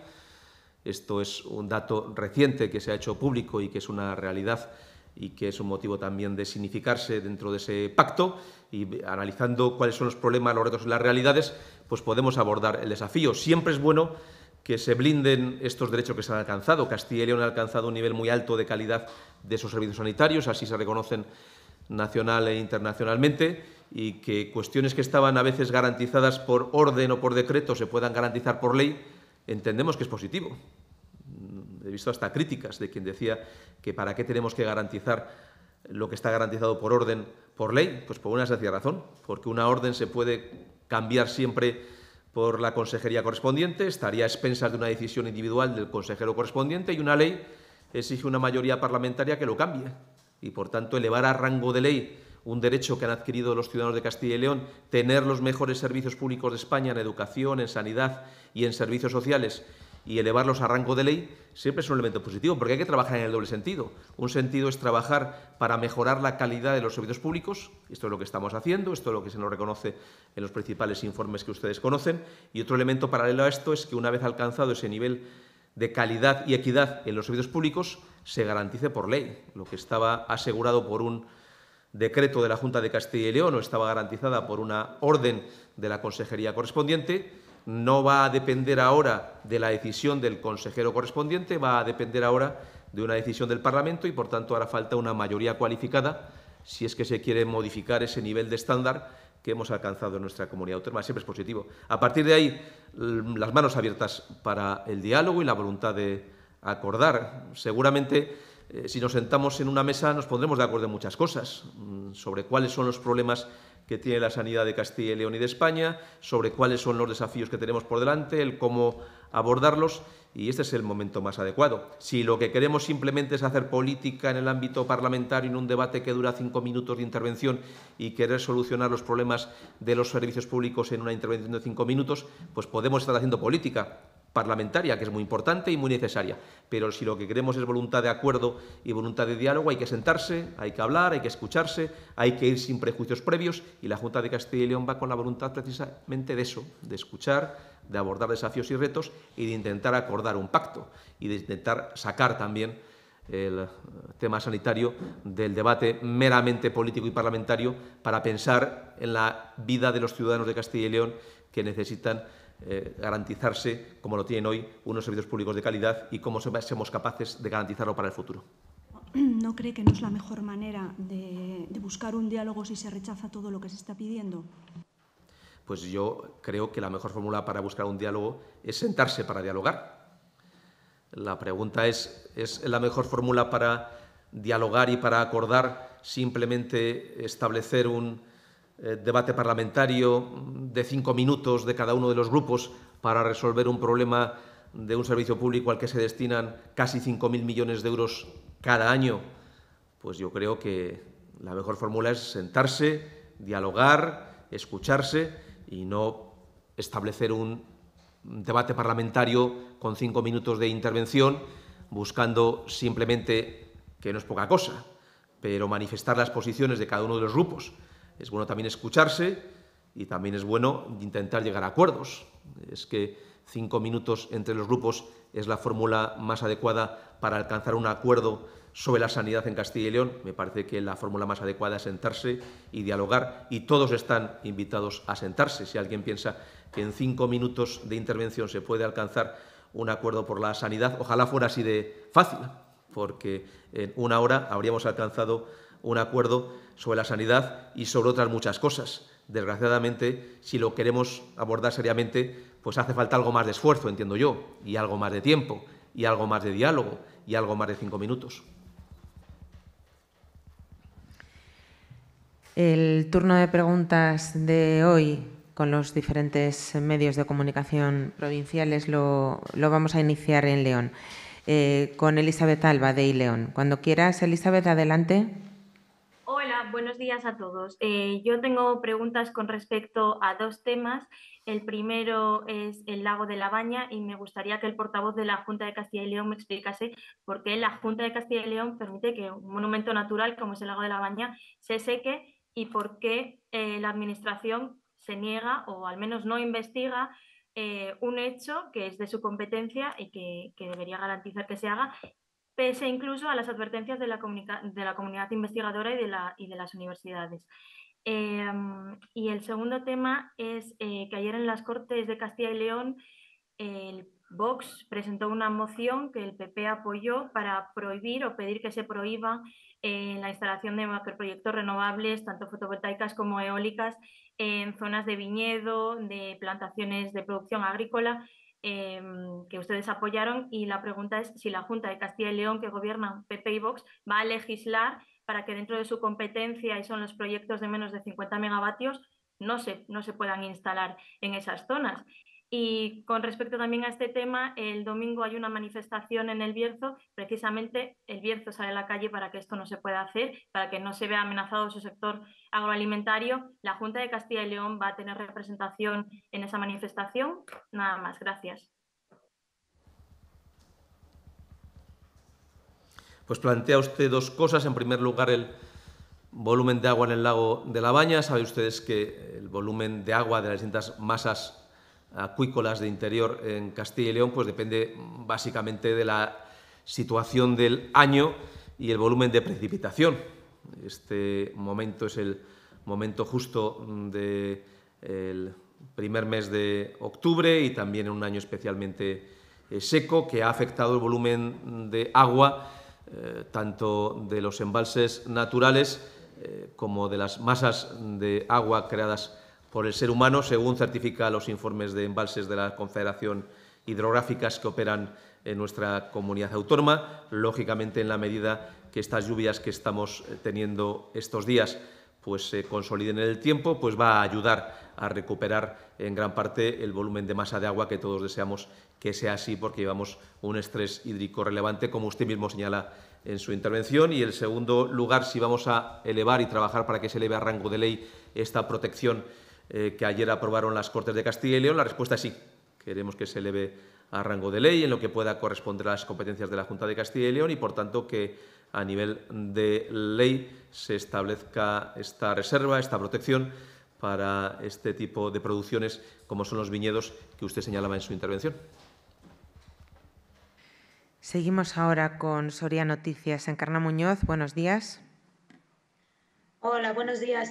Speaker 1: Esto es un dato reciente que se ha hecho público y que es una realidad y que es un motivo también de significarse dentro de ese pacto y analizando cuáles son los problemas, los retos y las realidades, pues podemos abordar el desafío. Siempre es bueno que se blinden estos derechos que se han alcanzado. Castilla y León ha alcanzado un nivel muy alto de calidad de esos servicios sanitarios, así se reconocen nacional e internacionalmente, y que cuestiones que estaban a veces garantizadas por orden o por decreto se puedan garantizar por ley, entendemos que es positivo. He visto hasta críticas de quien decía que para qué tenemos que garantizar lo que está garantizado por orden, por ley, pues por una sencilla razón, porque una orden se puede cambiar siempre por la consejería correspondiente, estaría a expensas de una decisión individual del consejero correspondiente y una ley exige una mayoría parlamentaria que lo cambie. Y por tanto, elevar a rango de ley un derecho que han adquirido los ciudadanos de Castilla y León, tener los mejores servicios públicos de España en educación, en sanidad y en servicios sociales, y elevarlos a rango de ley siempre es un elemento positivo, porque hay que trabajar en el doble sentido. Un sentido es trabajar para mejorar la calidad de los servicios públicos, esto es lo que estamos haciendo, esto es lo que se nos reconoce en los principales informes que ustedes conocen, y otro elemento paralelo a esto es que una vez alcanzado ese nivel de calidad y equidad en los servicios públicos, se garantice por ley. Lo que estaba asegurado por un decreto de la Junta de Castilla y León o estaba garantizada por una orden de la consejería correspondiente, no va a depender ahora de la decisión del consejero correspondiente, va a depender ahora de una decisión del Parlamento y, por tanto, hará falta una mayoría cualificada si es que se quiere modificar ese nivel de estándar que hemos alcanzado en nuestra comunidad autónoma. Siempre es positivo. A partir de ahí, las manos abiertas para el diálogo y la voluntad de acordar. Seguramente, eh, si nos sentamos en una mesa, nos pondremos de acuerdo en muchas cosas, mm, sobre cuáles son los problemas que tiene la sanidad de Castilla y León y de España, sobre cuáles son los desafíos que tenemos por delante, el cómo abordarlos y este es el momento más adecuado. Si lo que queremos simplemente es hacer política en el ámbito parlamentario, en un debate que dura cinco minutos de intervención y querer solucionar los problemas de los servicios públicos en una intervención de cinco minutos, pues podemos estar haciendo política, parlamentaria, que es muy importante y muy necesaria. Pero si lo que queremos es voluntad de acuerdo y voluntad de diálogo, hay que sentarse, hay que hablar, hay que escucharse, hay que ir sin prejuicios previos y la Junta de Castilla y León va con la voluntad precisamente de eso, de escuchar, de abordar desafíos y retos y de intentar acordar un pacto y de intentar sacar también el tema sanitario del debate meramente político y parlamentario para pensar en la vida de los ciudadanos de Castilla y León que necesitan eh, garantizarse, como lo tienen hoy, unos servicios públicos de calidad y cómo somos capaces de garantizarlo para el futuro.
Speaker 3: ¿No cree que no es la mejor manera de, de buscar un diálogo si se rechaza todo lo que se está pidiendo?
Speaker 1: Pues yo creo que la mejor fórmula para buscar un diálogo es sentarse para dialogar. La pregunta es, ¿es la mejor fórmula para dialogar y para acordar simplemente establecer un, eh, debate parlamentario de cinco minutos de cada uno de los grupos para resolver un problema de un servicio público al que se destinan casi 5.000 millones de euros cada año, pues yo creo que la mejor fórmula es sentarse, dialogar, escucharse y no establecer un debate parlamentario con cinco minutos de intervención buscando simplemente, que no es poca cosa, pero manifestar las posiciones de cada uno de los grupos es bueno también escucharse y también es bueno intentar llegar a acuerdos. Es que cinco minutos entre los grupos es la fórmula más adecuada para alcanzar un acuerdo sobre la sanidad en Castilla y León. Me parece que la fórmula más adecuada es sentarse y dialogar y todos están invitados a sentarse. Si alguien piensa que en cinco minutos de intervención se puede alcanzar un acuerdo por la sanidad, ojalá fuera así de fácil, porque en una hora habríamos alcanzado un acuerdo sobre la sanidad y sobre otras muchas cosas. Desgraciadamente, si lo queremos abordar seriamente, pues hace falta algo más de esfuerzo, entiendo yo, y algo más de tiempo, y algo más de diálogo, y algo más de cinco minutos.
Speaker 4: El turno de preguntas de hoy con los diferentes medios de comunicación provinciales lo, vamos a iniciar en León, eh, con Elizabeth Alba de León. Cuando quieras, Elizabeth, adelante
Speaker 5: buenos días a todos. Eh, yo tengo preguntas con respecto a dos temas. El primero es el lago de la Baña y me gustaría que el portavoz de la Junta de Castilla y León me explicase por qué la Junta de Castilla y León permite que un monumento natural como es el lago de la Baña se seque y por qué eh, la Administración se niega o al menos no investiga eh, un hecho que es de su competencia y que, debería garantizar que se haga pese incluso a las advertencias de la, comunidad investigadora y de, la, las universidades. Em, y el segundo tema es eh, que ayer en las Cortes de Castilla y León el Vox presentó una moción que el PP apoyó para prohibir o pedir que se prohíba eh, la instalación de macroproyectos renovables, tanto fotovoltaicas como eólicas, en zonas de viñedo, de plantaciones de producción agrícola Em, que ustedes apoyaron y la pregunta es si la Junta de Castilla y León, que gobierna PP y Vox, va a legislar para que dentro de su competencia, y son los proyectos de menos de 50 megavatios, no se, no se puedan instalar en esas zonas. Y con respecto también a este tema, el domingo hay una manifestación en el Bierzo, precisamente el Bierzo sale a la calle para que esto no se pueda hacer, para que no se vea amenazado su sector agroalimentario. La Junta de Castilla y León va a tener representación en esa manifestación. Nada más, gracias.
Speaker 1: Pues plantea usted dos cosas. En primer lugar, el volumen de agua en el lago de La Baña. Sabe ustedes que el volumen de agua de las distintas masas acuícolas de interior en Castilla y León, pues depende básicamente de la situación del año y el volumen de precipitación. Este momento es el momento justo del primer mes de octubre y también en un año especialmente eh, seco que ha afectado el volumen de agua eh, tanto de los embalses naturales eh, como de las masas de agua creadas por el ser humano, según certifica los informes de embalses de la Confederación Hidrográficas que operan en nuestra comunidad autónoma, lógicamente en la medida que estas lluvias que estamos eh, teniendo estos días pues se consoliden en el tiempo, pues va a ayudar a recuperar en gran parte el volumen de masa de agua que todos deseamos que sea así porque llevamos un estrés hídrico relevante, como usted mismo señala en su intervención. Y el segundo lugar, si vamos a elevar y trabajar para que se eleve a rango de ley esta protección eh, que ayer aprobaron las Cortes de Castilla y León, la respuesta es sí. Queremos que se eleve a rango de ley en lo que pueda corresponder a las competencias de la Junta de Castilla y León y, por tanto, que a nivel de ley se establezca esta reserva, esta protección para este tipo de producciones como son los viñedos que usted señalaba en su intervención.
Speaker 4: Seguimos ahora con Soria Noticias. Encarna Muñoz, buenos días.
Speaker 5: Hola, buenos días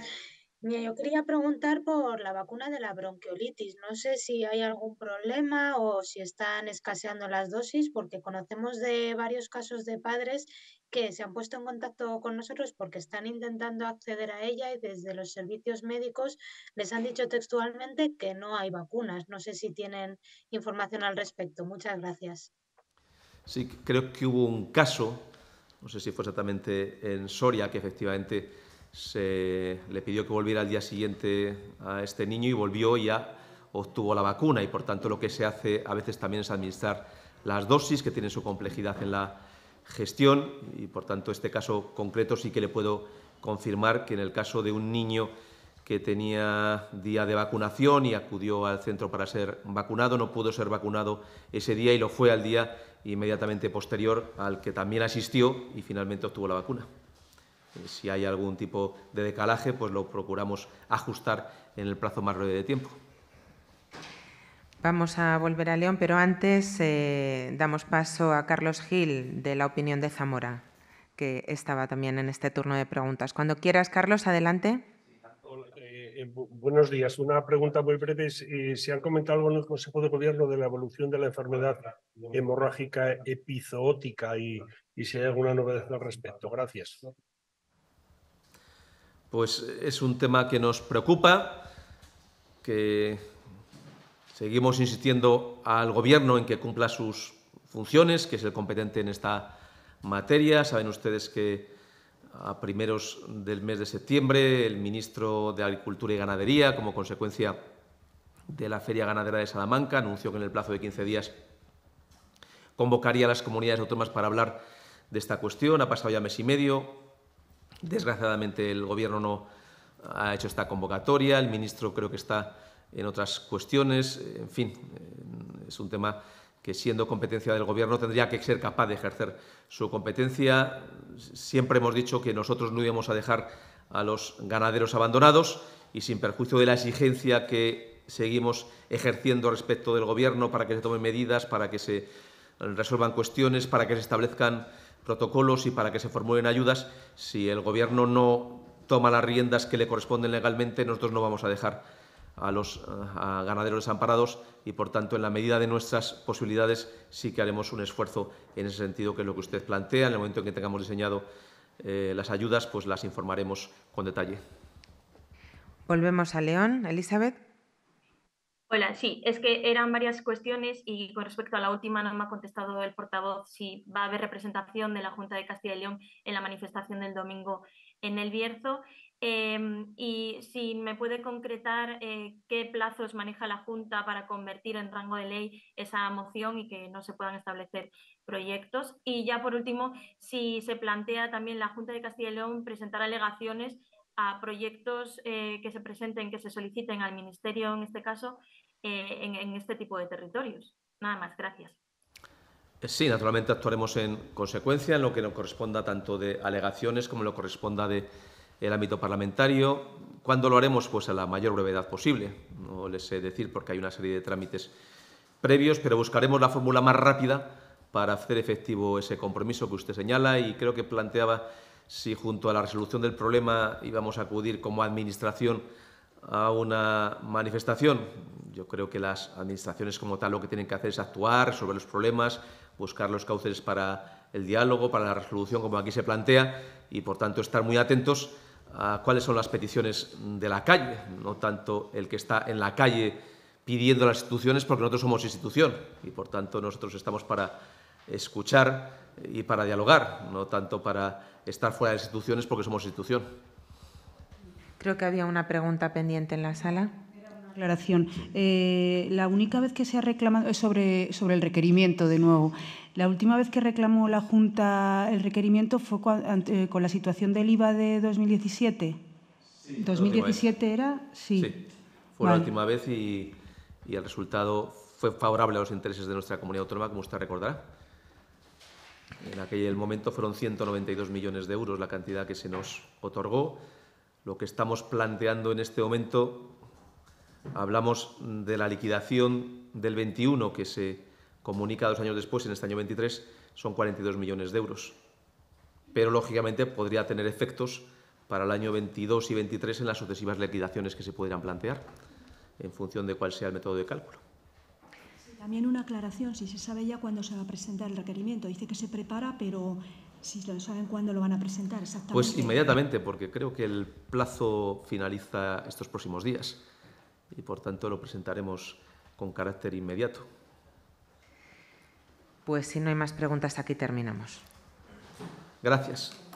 Speaker 5: yo quería preguntar por la vacuna de la bronquiolitis. No sé si hay algún problema o si están escaseando las dosis, porque conocemos de varios casos de padres que se han puesto en contacto con nosotros porque están intentando acceder a ella y desde los servicios médicos les han dicho textualmente que no hay vacunas. No sé si tienen información al respecto. Muchas gracias.
Speaker 1: Sí, creo que hubo un caso, no sé si fue exactamente en Soria, que efectivamente se le pidió que volviera al día siguiente a este niño y volvió y ya obtuvo la vacuna y por tanto lo que se hace a veces también es administrar las dosis que tienen su complejidad en la gestión y por tanto este caso concreto sí que le puedo confirmar que en el caso de un niño que tenía día de vacunación y acudió al centro para ser vacunado, no pudo ser vacunado ese día y lo fue al día inmediatamente posterior al que también asistió y finalmente obtuvo la vacuna. Eh, si hay algún tipo de decalaje, pues lo procuramos ajustar en el plazo más breve de tiempo.
Speaker 4: Vamos a volver a León, pero antes eh, damos paso a Carlos Gil de la opinión de Zamora, que estaba también en este turno de preguntas. Cuando quieras, Carlos, adelante.
Speaker 3: Eh, buenos días. Una pregunta muy breve. ¿Se han comentado algo en el Consejo de Gobierno de la evolución de la enfermedad hemorrágica epizootica y si hay alguna novedad al respecto? Gracias
Speaker 1: pues es un tema que nos preocupa, que seguimos insistiendo al Gobierno en que cumpla sus funciones, que es el competente en esta materia. Saben ustedes que a primeros del mes de septiembre el ministro de Agricultura y Ganadería, como consecuencia de la Feria Ganadera de Salamanca, anunció que en el plazo de 15 días convocaría a las comunidades autónomas para hablar de esta cuestión. Ha pasado ya mes y medio, Desgraciadamente el Gobierno no ha hecho esta convocatoria, el ministro creo que está en otras cuestiones, en fin, eh, es un tema que siendo competencia del Gobierno tendría que ser capaz de ejercer su competencia. Siempre hemos dicho que nosotros no íbamos a dejar a los ganaderos abandonados y sin perjuicio de la exigencia que seguimos ejerciendo respecto del Gobierno para que se tomen medidas, para que se resuelvan cuestiones, para que se establezcan protocolos y para que se formulen ayudas. Si el Gobierno no toma las riendas que le corresponden legalmente, nosotros no vamos a dejar a los eh, ganaderos desamparados y, por tanto, en la medida de nuestras posibilidades, sí que haremos un esfuerzo en ese sentido, que es lo que usted plantea. En el momento en que tengamos diseñado eh, las ayudas, pues las informaremos con detalle.
Speaker 4: Volvemos a León. Elizabeth.
Speaker 5: Hola, sí, es que eran varias cuestiones y con respecto a la última no me ha contestado el portavoz si va a haber representación de la Junta de Castilla y León en la manifestación del domingo en el Bierzo. Em, y si me puede concretar eh, qué plazos maneja la Junta para convertir en rango de ley esa moción y que no se puedan establecer proyectos. Y ya por último, si se plantea también la Junta de Castilla y León presentar alegaciones a proyectos eh, que se presenten, que se soliciten al Ministerio en este caso, eh, en, este tipo de territorios. Nada más, gracias.
Speaker 1: Eh, sí, naturalmente actuaremos en consecuencia en lo que nos corresponda tanto de alegaciones como lo corresponda de el ámbito parlamentario. ¿Cuándo lo haremos? Pues a la mayor brevedad posible. No les sé decir porque hay una serie de trámites previos, pero buscaremos la fórmula más rápida para hacer efectivo ese compromiso que usted señala y creo que planteaba si junto a la resolución del problema íbamos a acudir como administración a una manifestación yo creo que las administraciones como tal lo que tienen que hacer es actuar, resolver los problemas, buscar los cauces para el diálogo, para la resolución como aquí se plantea y por tanto estar muy atentos a cuáles son las peticiones de la calle, no tanto el que está en la calle pidiendo a las instituciones porque nosotros somos institución y por tanto nosotros estamos para escuchar y para dialogar, no tanto para estar fuera de instituciones porque somos institución. Creo
Speaker 4: que había una pregunta pendiente en la sala.
Speaker 2: Eh, la única vez que se ha reclamado es sobre, sobre el requerimiento, de nuevo. La última vez que reclamó la Junta el requerimiento fue eh, con la situación del IVA de 2017.
Speaker 1: 2017 era, sí. sí fue la última vez y, y, el resultado fue favorable a los intereses de nuestra comunidad autónoma, como usted recordará. En aquel momento fueron 192 millones de euros la cantidad que se nos otorgó. Lo que estamos planteando en este momento Hablamos de la liquidación del 21 que se comunica dos años después, en este año 23, son 42 millones de euros. Pero lógicamente podría tener efectos para el año 22 y 23 en las sucesivas liquidaciones que se pudieran plantear, en función de cuál sea el método de cálculo.
Speaker 3: También una aclaración, si se sabe ya cuándo se va a presentar el requerimiento. Dice que se prepara, pero si lo saben cuándo lo van a presentar exactamente. Pues inmediatamente,
Speaker 1: porque creo que el plazo finaliza estos próximos días y por tanto lo presentaremos con carácter inmediato.
Speaker 4: Pues si no hay más preguntas, aquí terminamos.
Speaker 1: Gracias.